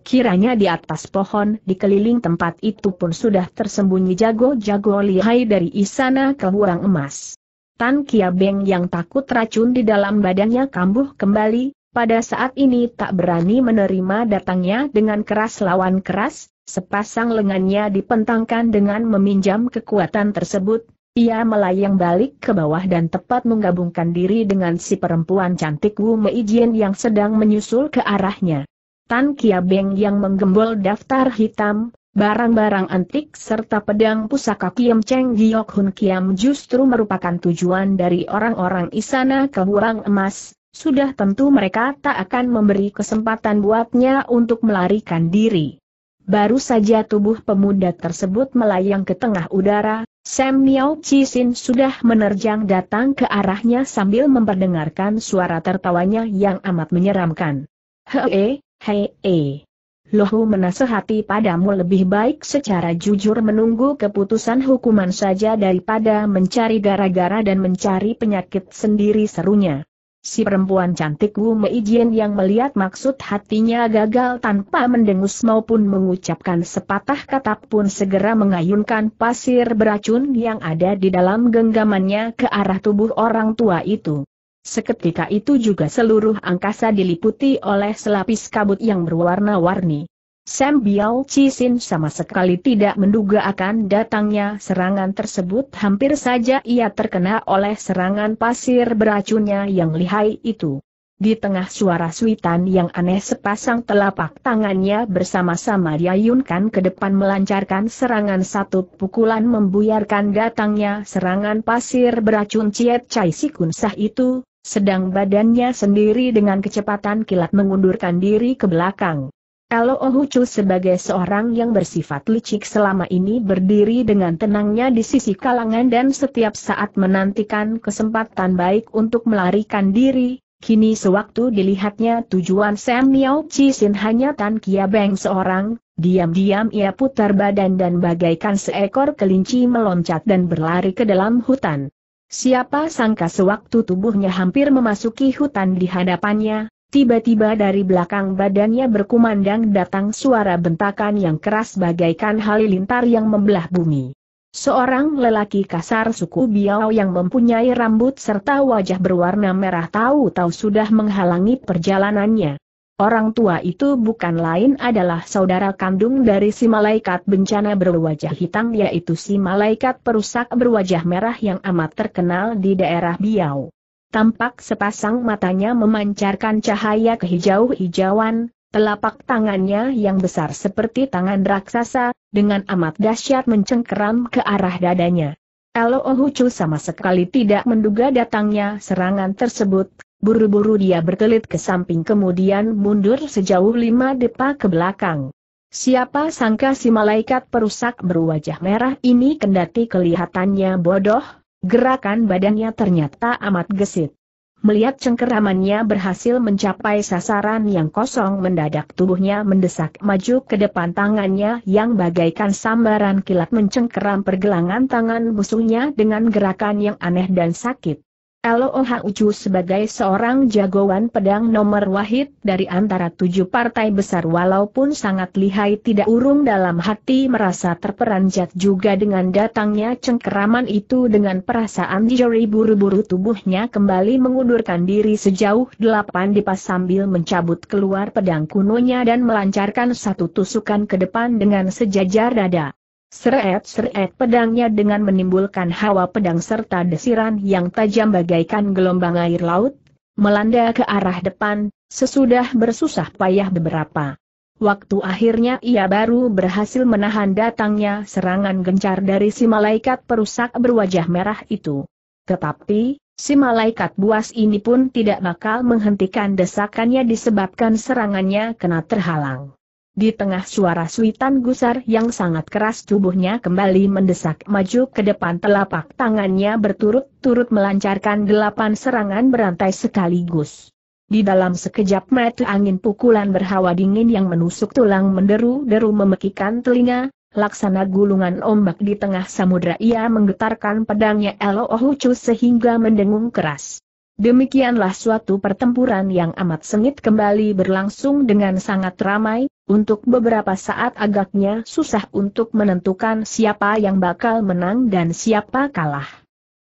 Kiranya di atas pohon dikeliling tempat itu pun sudah tersembunyi jago-jago lihai dari Isana ke huang emas. Tan Kia Beng yang takut racun di dalam badannya kambuh kembali, pada saat ini tak berani menerima datangnya dengan keras lawan keras, sepasang lengannya dipentangkan dengan meminjam kekuatan tersebut, ia melayang balik ke bawah dan tepat menggabungkan diri dengan si perempuan cantik Wu Meijian yang sedang menyusul ke arahnya. Tan Kia Beng yang menggembol daftar hitam, barang-barang antik serta pedang pusaka Kiam Cheng Giok Hun Kiam justru merupakan tujuan dari orang-orang isana ke Keburang Emas, sudah tentu mereka tak akan memberi kesempatan buatnya untuk melarikan diri. Baru saja tubuh pemuda tersebut melayang ke tengah udara, Sam Miao Chisin sudah menerjang datang ke arahnya sambil memperdengarkan suara tertawanya yang amat menyeramkan. Hee, Hei, eh. Lohu menasehati padamu lebih baik secara jujur menunggu keputusan hukuman saja daripada mencari gara-gara dan mencari penyakit sendiri serunya. Si perempuan cantik Wu Meijian yang melihat maksud hatinya gagal tanpa mendengus maupun mengucapkan sepatah kata pun segera mengayunkan pasir beracun yang ada di dalam genggamannya ke arah tubuh orang tua itu. Seketika itu juga seluruh angkasa diliputi oleh selapis kabut yang berwarna-warni. Sam Biao Chisin sama sekali tidak menduga akan datangnya serangan tersebut hampir saja ia terkena oleh serangan pasir beracunnya yang lihai itu. Di tengah suara suitan yang aneh sepasang telapak tangannya bersama-sama diayunkan ke depan melancarkan serangan satu pukulan membuyarkan datangnya serangan pasir beracun Ciet Chai Sikun Sah itu, sedang badannya sendiri dengan kecepatan kilat mengundurkan diri ke belakang. Elo Ohucu sebagai seorang yang bersifat licik selama ini berdiri dengan tenangnya di sisi kalangan dan setiap saat menantikan kesempatan baik untuk melarikan diri, kini sewaktu dilihatnya tujuan Sam Miao Chisin hanya Tan Kia Beng seorang, diam-diam ia putar badan dan bagaikan seekor kelinci meloncat dan berlari ke dalam hutan. Siapa sangka sewaktu tubuhnya hampir memasuki hutan di hadapannya, tiba-tiba dari belakang badannya berkumandang datang suara bentakan yang keras bagaikan halilintar yang membelah bumi. Seorang lelaki kasar suku Biao yang mempunyai rambut serta wajah berwarna merah tahu-tahu sudah menghalangi perjalanannya. Orang tua itu bukan lain adalah saudara kandung dari si malaikat bencana berwajah hitam yaitu si malaikat perusak berwajah merah yang amat terkenal di daerah Biau. Tampak sepasang matanya memancarkan cahaya kehijau-hijauan, telapak tangannya yang besar seperti tangan raksasa, dengan amat dahsyat mencengkeram ke arah dadanya. Elo Ohucu sama sekali tidak menduga datangnya serangan tersebut, Buru-buru dia berkelit ke samping kemudian mundur sejauh lima depa ke belakang. Siapa sangka si malaikat perusak berwajah merah ini kendati kelihatannya bodoh, gerakan badannya ternyata amat gesit. Melihat cengkeramannya berhasil mencapai sasaran yang kosong mendadak tubuhnya mendesak maju ke depan tangannya yang bagaikan sambaran kilat mencengkeram pergelangan tangan musuhnya dengan gerakan yang aneh dan sakit. Kalau LOH Ucu sebagai seorang jagoan pedang nomor wahid dari antara tujuh partai besar walaupun sangat lihai tidak urung dalam hati merasa terperanjat juga dengan datangnya cengkeraman itu dengan perasaan jari buru-buru tubuhnya kembali mengundurkan diri sejauh delapan dipas sambil mencabut keluar pedang kunonya dan melancarkan satu tusukan ke depan dengan sejajar dada. Seret-seret pedangnya dengan menimbulkan hawa pedang serta desiran yang tajam bagaikan gelombang air laut, melanda ke arah depan, sesudah bersusah payah beberapa. Waktu akhirnya ia baru berhasil menahan datangnya serangan gencar dari si malaikat perusak berwajah merah itu. Tetapi, si malaikat buas ini pun tidak bakal menghentikan desakannya disebabkan serangannya kena terhalang. Di tengah suara suitan gusar yang sangat keras tubuhnya kembali mendesak maju ke depan telapak tangannya berturut-turut melancarkan delapan serangan berantai sekaligus. Di dalam sekejap mata angin pukulan berhawa dingin yang menusuk tulang menderu-deru memekikan telinga, laksana gulungan ombak di tengah samudera ia menggetarkan pedangnya Elohucu sehingga mendengung keras. Demikianlah suatu pertempuran yang amat sengit kembali berlangsung dengan sangat ramai, untuk beberapa saat agaknya susah untuk menentukan siapa yang bakal menang dan siapa kalah.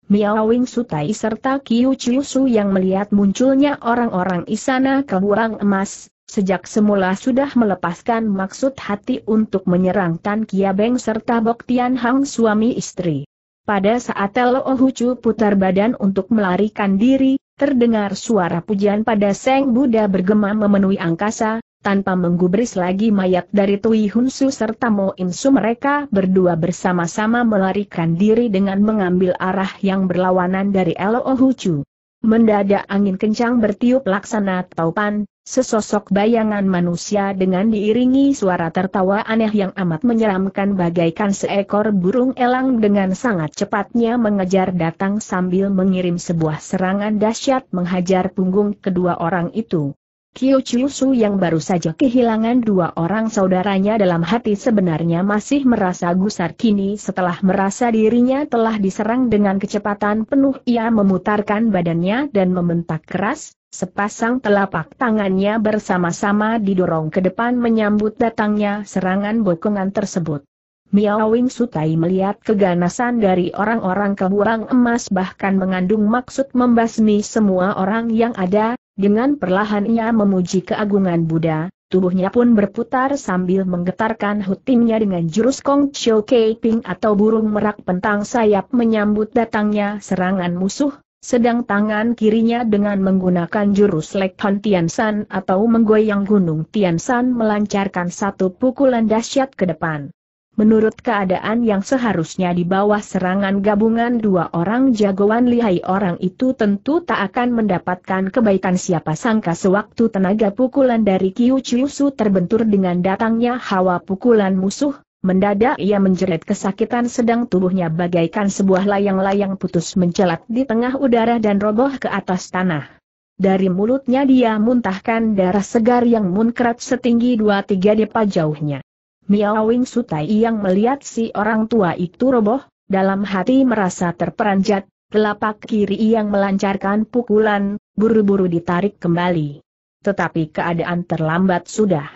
Miao Wing Sutai serta Kiu Chiu Su yang melihat munculnya orang-orang Isana Kebuang Emas, sejak semula sudah melepaskan maksud hati untuk menyerang Tan Kia Beng serta Bok Tian Hang suami istri. Pada saat Telo Hucu putar badan untuk melarikan diri, Terdengar suara pujian pada Seng Buddha bergema memenuhi angkasa, tanpa menggubris lagi mayat dari Tui Hunsu serta Mo Insu mereka berdua bersama-sama melarikan diri dengan mengambil arah yang berlawanan dari Lo Hucu. Mendadak angin kencang bertiup laksana taupan, sesosok bayangan manusia dengan diiringi suara tertawa aneh yang amat menyeramkan bagaikan seekor burung elang dengan sangat cepatnya mengejar datang sambil mengirim sebuah serangan dahsyat menghajar punggung kedua orang itu. Kyo Su yang baru saja kehilangan dua orang saudaranya dalam hati sebenarnya masih merasa gusar kini setelah merasa dirinya telah diserang dengan kecepatan penuh ia memutarkan badannya dan membentak keras, sepasang telapak tangannya bersama-sama didorong ke depan menyambut datangnya serangan bokongan tersebut. Miao Wing Sutai melihat keganasan dari orang-orang kehurang emas bahkan mengandung maksud membasmi semua orang yang ada, dengan perlahan ia memuji keagungan Buddha, tubuhnya pun berputar sambil menggetarkan hutimnya dengan jurus Kong Chiu Kei Ping atau burung merak pentang sayap menyambut datangnya serangan musuh, sedang tangan kirinya dengan menggunakan jurus Lek Tian San atau menggoyang gunung Tian San melancarkan satu pukulan dahsyat ke depan. Menurut keadaan yang seharusnya di bawah serangan gabungan dua orang jagoan lihai orang itu tentu tak akan mendapatkan kebaikan siapa sangka sewaktu tenaga pukulan dari Kiu Chiusu terbentur dengan datangnya hawa pukulan musuh, mendadak ia menjerit kesakitan sedang tubuhnya bagaikan sebuah layang-layang putus mencelat di tengah udara dan roboh ke atas tanah. Dari mulutnya dia muntahkan darah segar yang munkrat setinggi dua tiga depa jauhnya. Miao Wing Sutai yang melihat si orang tua itu roboh, dalam hati merasa terperanjat, telapak kiri yang melancarkan pukulan, buru-buru ditarik kembali. Tetapi keadaan terlambat sudah.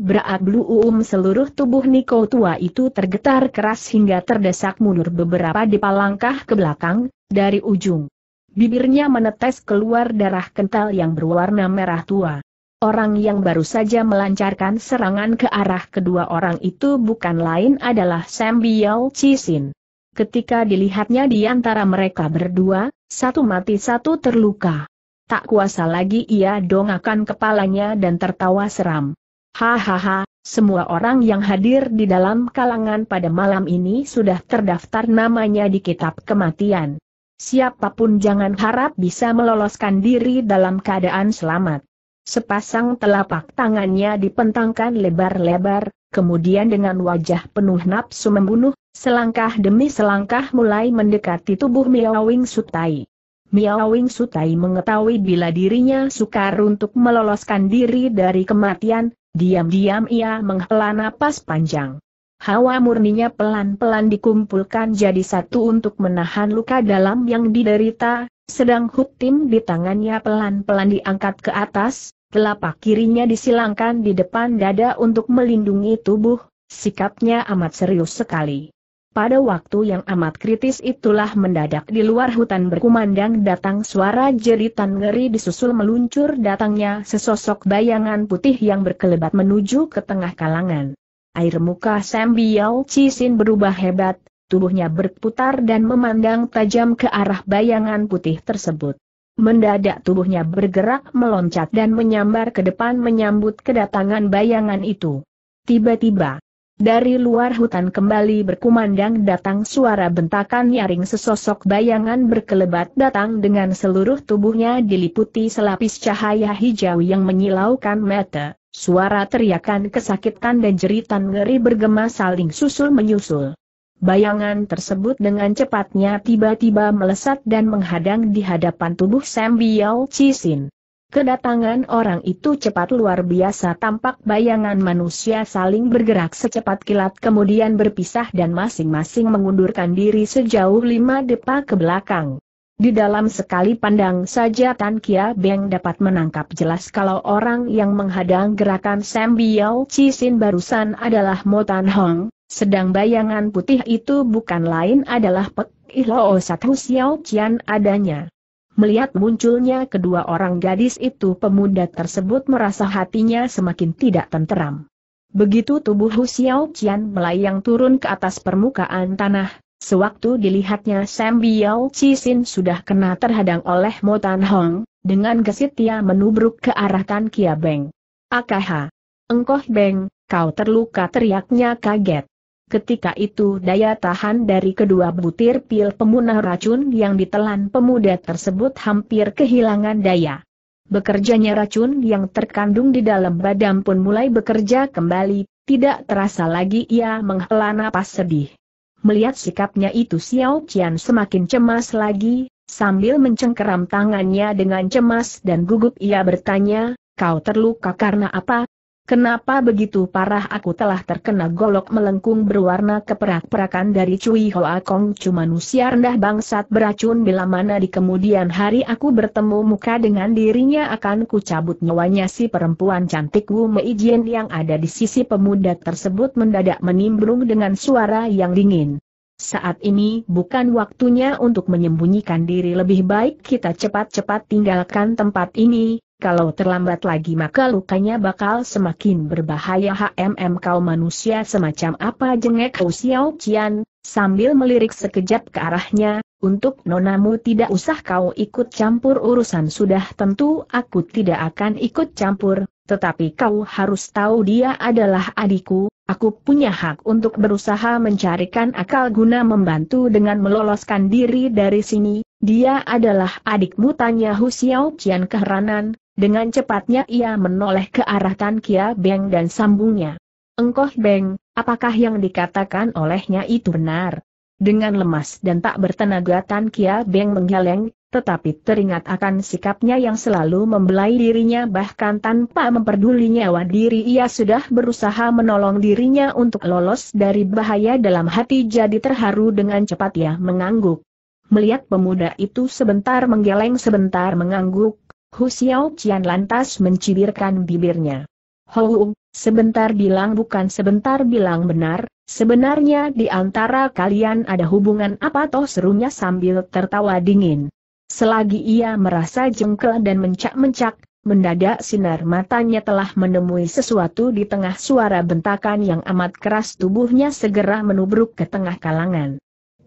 Berat Blue Um seluruh tubuh Niko tua itu tergetar keras hingga terdesak mundur beberapa dipalangkah palangkah ke belakang, dari ujung. Bibirnya menetes keluar darah kental yang berwarna merah tua. Orang yang baru saja melancarkan serangan ke arah kedua orang itu bukan lain adalah Sam Biao Cisin. Ketika dilihatnya di antara mereka berdua, satu mati satu terluka. Tak kuasa lagi ia dongakan kepalanya dan tertawa seram. Hahaha, semua orang yang hadir di dalam kalangan pada malam ini sudah terdaftar namanya di kitab kematian. Siapapun jangan harap bisa meloloskan diri dalam keadaan selamat. Sepasang telapak tangannya dipentangkan lebar-lebar, kemudian dengan wajah penuh nafsu membunuh, selangkah demi selangkah mulai mendekati tubuh Miao Wing Sutai. Miao Wing Sutai mengetahui bila dirinya sukar untuk meloloskan diri dari kematian, diam-diam ia menghela napas panjang. Hawa murninya pelan-pelan dikumpulkan jadi satu untuk menahan luka dalam yang diderita, sedang hutim di tangannya pelan-pelan diangkat ke atas, telapak kirinya disilangkan di depan dada untuk melindungi tubuh, sikapnya amat serius sekali. Pada waktu yang amat kritis itulah mendadak di luar hutan berkumandang datang suara jeritan ngeri disusul meluncur datangnya sesosok bayangan putih yang berkelebat menuju ke tengah kalangan. Air muka Sam Biao Cisin berubah hebat, tubuhnya berputar dan memandang tajam ke arah bayangan putih tersebut. Mendadak tubuhnya bergerak meloncat dan menyambar ke depan menyambut kedatangan bayangan itu. Tiba-tiba, dari luar hutan kembali berkumandang datang suara bentakan nyaring sesosok bayangan berkelebat datang dengan seluruh tubuhnya diliputi selapis cahaya hijau yang menyilaukan mata. Suara teriakan kesakitan dan jeritan ngeri bergema saling susul menyusul. Bayangan tersebut dengan cepatnya tiba-tiba melesat dan menghadang di hadapan tubuh Sam Biao Cisin. Kedatangan orang itu cepat luar biasa tampak bayangan manusia saling bergerak secepat kilat kemudian berpisah dan masing-masing mengundurkan diri sejauh lima depa ke belakang. Di dalam sekali pandang saja Tan Kia Beng dapat menangkap jelas kalau orang yang menghadang gerakan Sam Biao Cisin barusan adalah Mo Tan Hong, sedang bayangan putih itu bukan lain adalah Pek Ihloo Sathu Xiao Qian adanya. Melihat munculnya kedua orang gadis itu pemuda tersebut merasa hatinya semakin tidak tenteram. Begitu tubuh Hu Xiao Qian melayang turun ke atas permukaan tanah, sewaktu dilihatnya Sam Biao Cisin sudah kena terhadang oleh Mo Tan Hong, dengan gesit ia menubruk ke arah Tan Kia Beng. Akaha! Engkoh Beng, kau terluka teriaknya kaget. Ketika itu daya tahan dari kedua butir pil pemunah racun yang ditelan pemuda tersebut hampir kehilangan daya. Bekerjanya racun yang terkandung di dalam badan pun mulai bekerja kembali, tidak terasa lagi ia menghela napas sedih. Melihat sikapnya itu Xiao Qian semakin cemas lagi, sambil mencengkeram tangannya dengan cemas dan gugup ia bertanya, kau terluka karena apa? Kenapa begitu parah aku telah terkena golok melengkung berwarna keperak-perakan dari Cui Hoa Kong cuma manusia rendah bangsat beracun bila mana di kemudian hari aku bertemu muka dengan dirinya akan kucabut nyawanya si perempuan cantik Wu Mei Jian yang ada di sisi pemuda tersebut mendadak menimbrung dengan suara yang dingin. Saat ini bukan waktunya untuk menyembunyikan diri lebih baik kita cepat-cepat tinggalkan tempat ini, kalau terlambat lagi maka lukanya bakal semakin berbahaya HMM kau manusia semacam apa jengek kau Xiao Qian, sambil melirik sekejap ke arahnya, untuk nonamu tidak usah kau ikut campur urusan sudah tentu aku tidak akan ikut campur, tetapi kau harus tahu dia adalah adikku, Aku punya hak untuk berusaha mencarikan akal guna membantu dengan meloloskan diri dari sini. Dia adalah adikmu tanya Hu Xiao Qian keheranan, dengan cepatnya ia menoleh ke arah Tan Kia Beng dan sambungnya. Engkoh Beng, apakah yang dikatakan olehnya itu benar? Dengan lemas dan tak bertenaga Tan Kia Beng menggeleng, tetapi teringat akan sikapnya yang selalu membelai dirinya bahkan tanpa memperduli nyawa diri ia sudah berusaha menolong dirinya untuk lolos dari bahaya dalam hati jadi terharu dengan cepat ia mengangguk. Melihat pemuda itu sebentar menggeleng sebentar mengangguk, Hu Xiao Qian lantas mencibirkan bibirnya. Hou, Sebentar bilang bukan sebentar bilang benar, sebenarnya di antara kalian ada hubungan apa toh serunya sambil tertawa dingin. Selagi ia merasa jengkel dan mencak-mencak, mendadak sinar matanya telah menemui sesuatu di tengah suara bentakan yang amat keras tubuhnya segera menubruk ke tengah kalangan.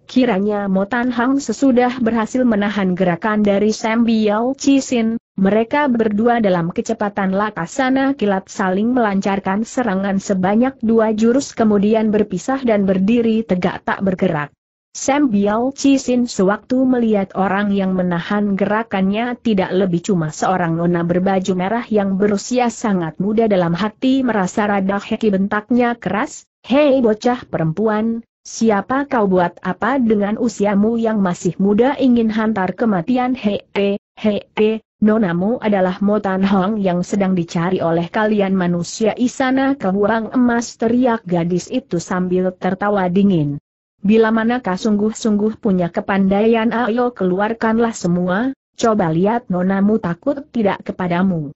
Kiranya Motan Hang sesudah berhasil menahan gerakan dari Sam Biao Cisin, mereka berdua dalam kecepatan lakasana kilat saling melancarkan serangan sebanyak dua jurus kemudian berpisah dan berdiri tegak tak bergerak. Sam Biao Cisin sewaktu melihat orang yang menahan gerakannya tidak lebih cuma seorang nona berbaju merah yang berusia sangat muda dalam hati merasa rada heki bentaknya keras, Hei bocah perempuan, siapa kau buat apa dengan usiamu yang masih muda ingin hantar kematian hei, hei, hei, Nonamu adalah Motan Hong yang sedang dicari oleh kalian manusia Isana Kehuang Emas teriak gadis itu sambil tertawa dingin. Bila mana manakah sungguh-sungguh punya kepandaian ayo keluarkanlah semua, coba lihat Nonamu takut tidak kepadamu.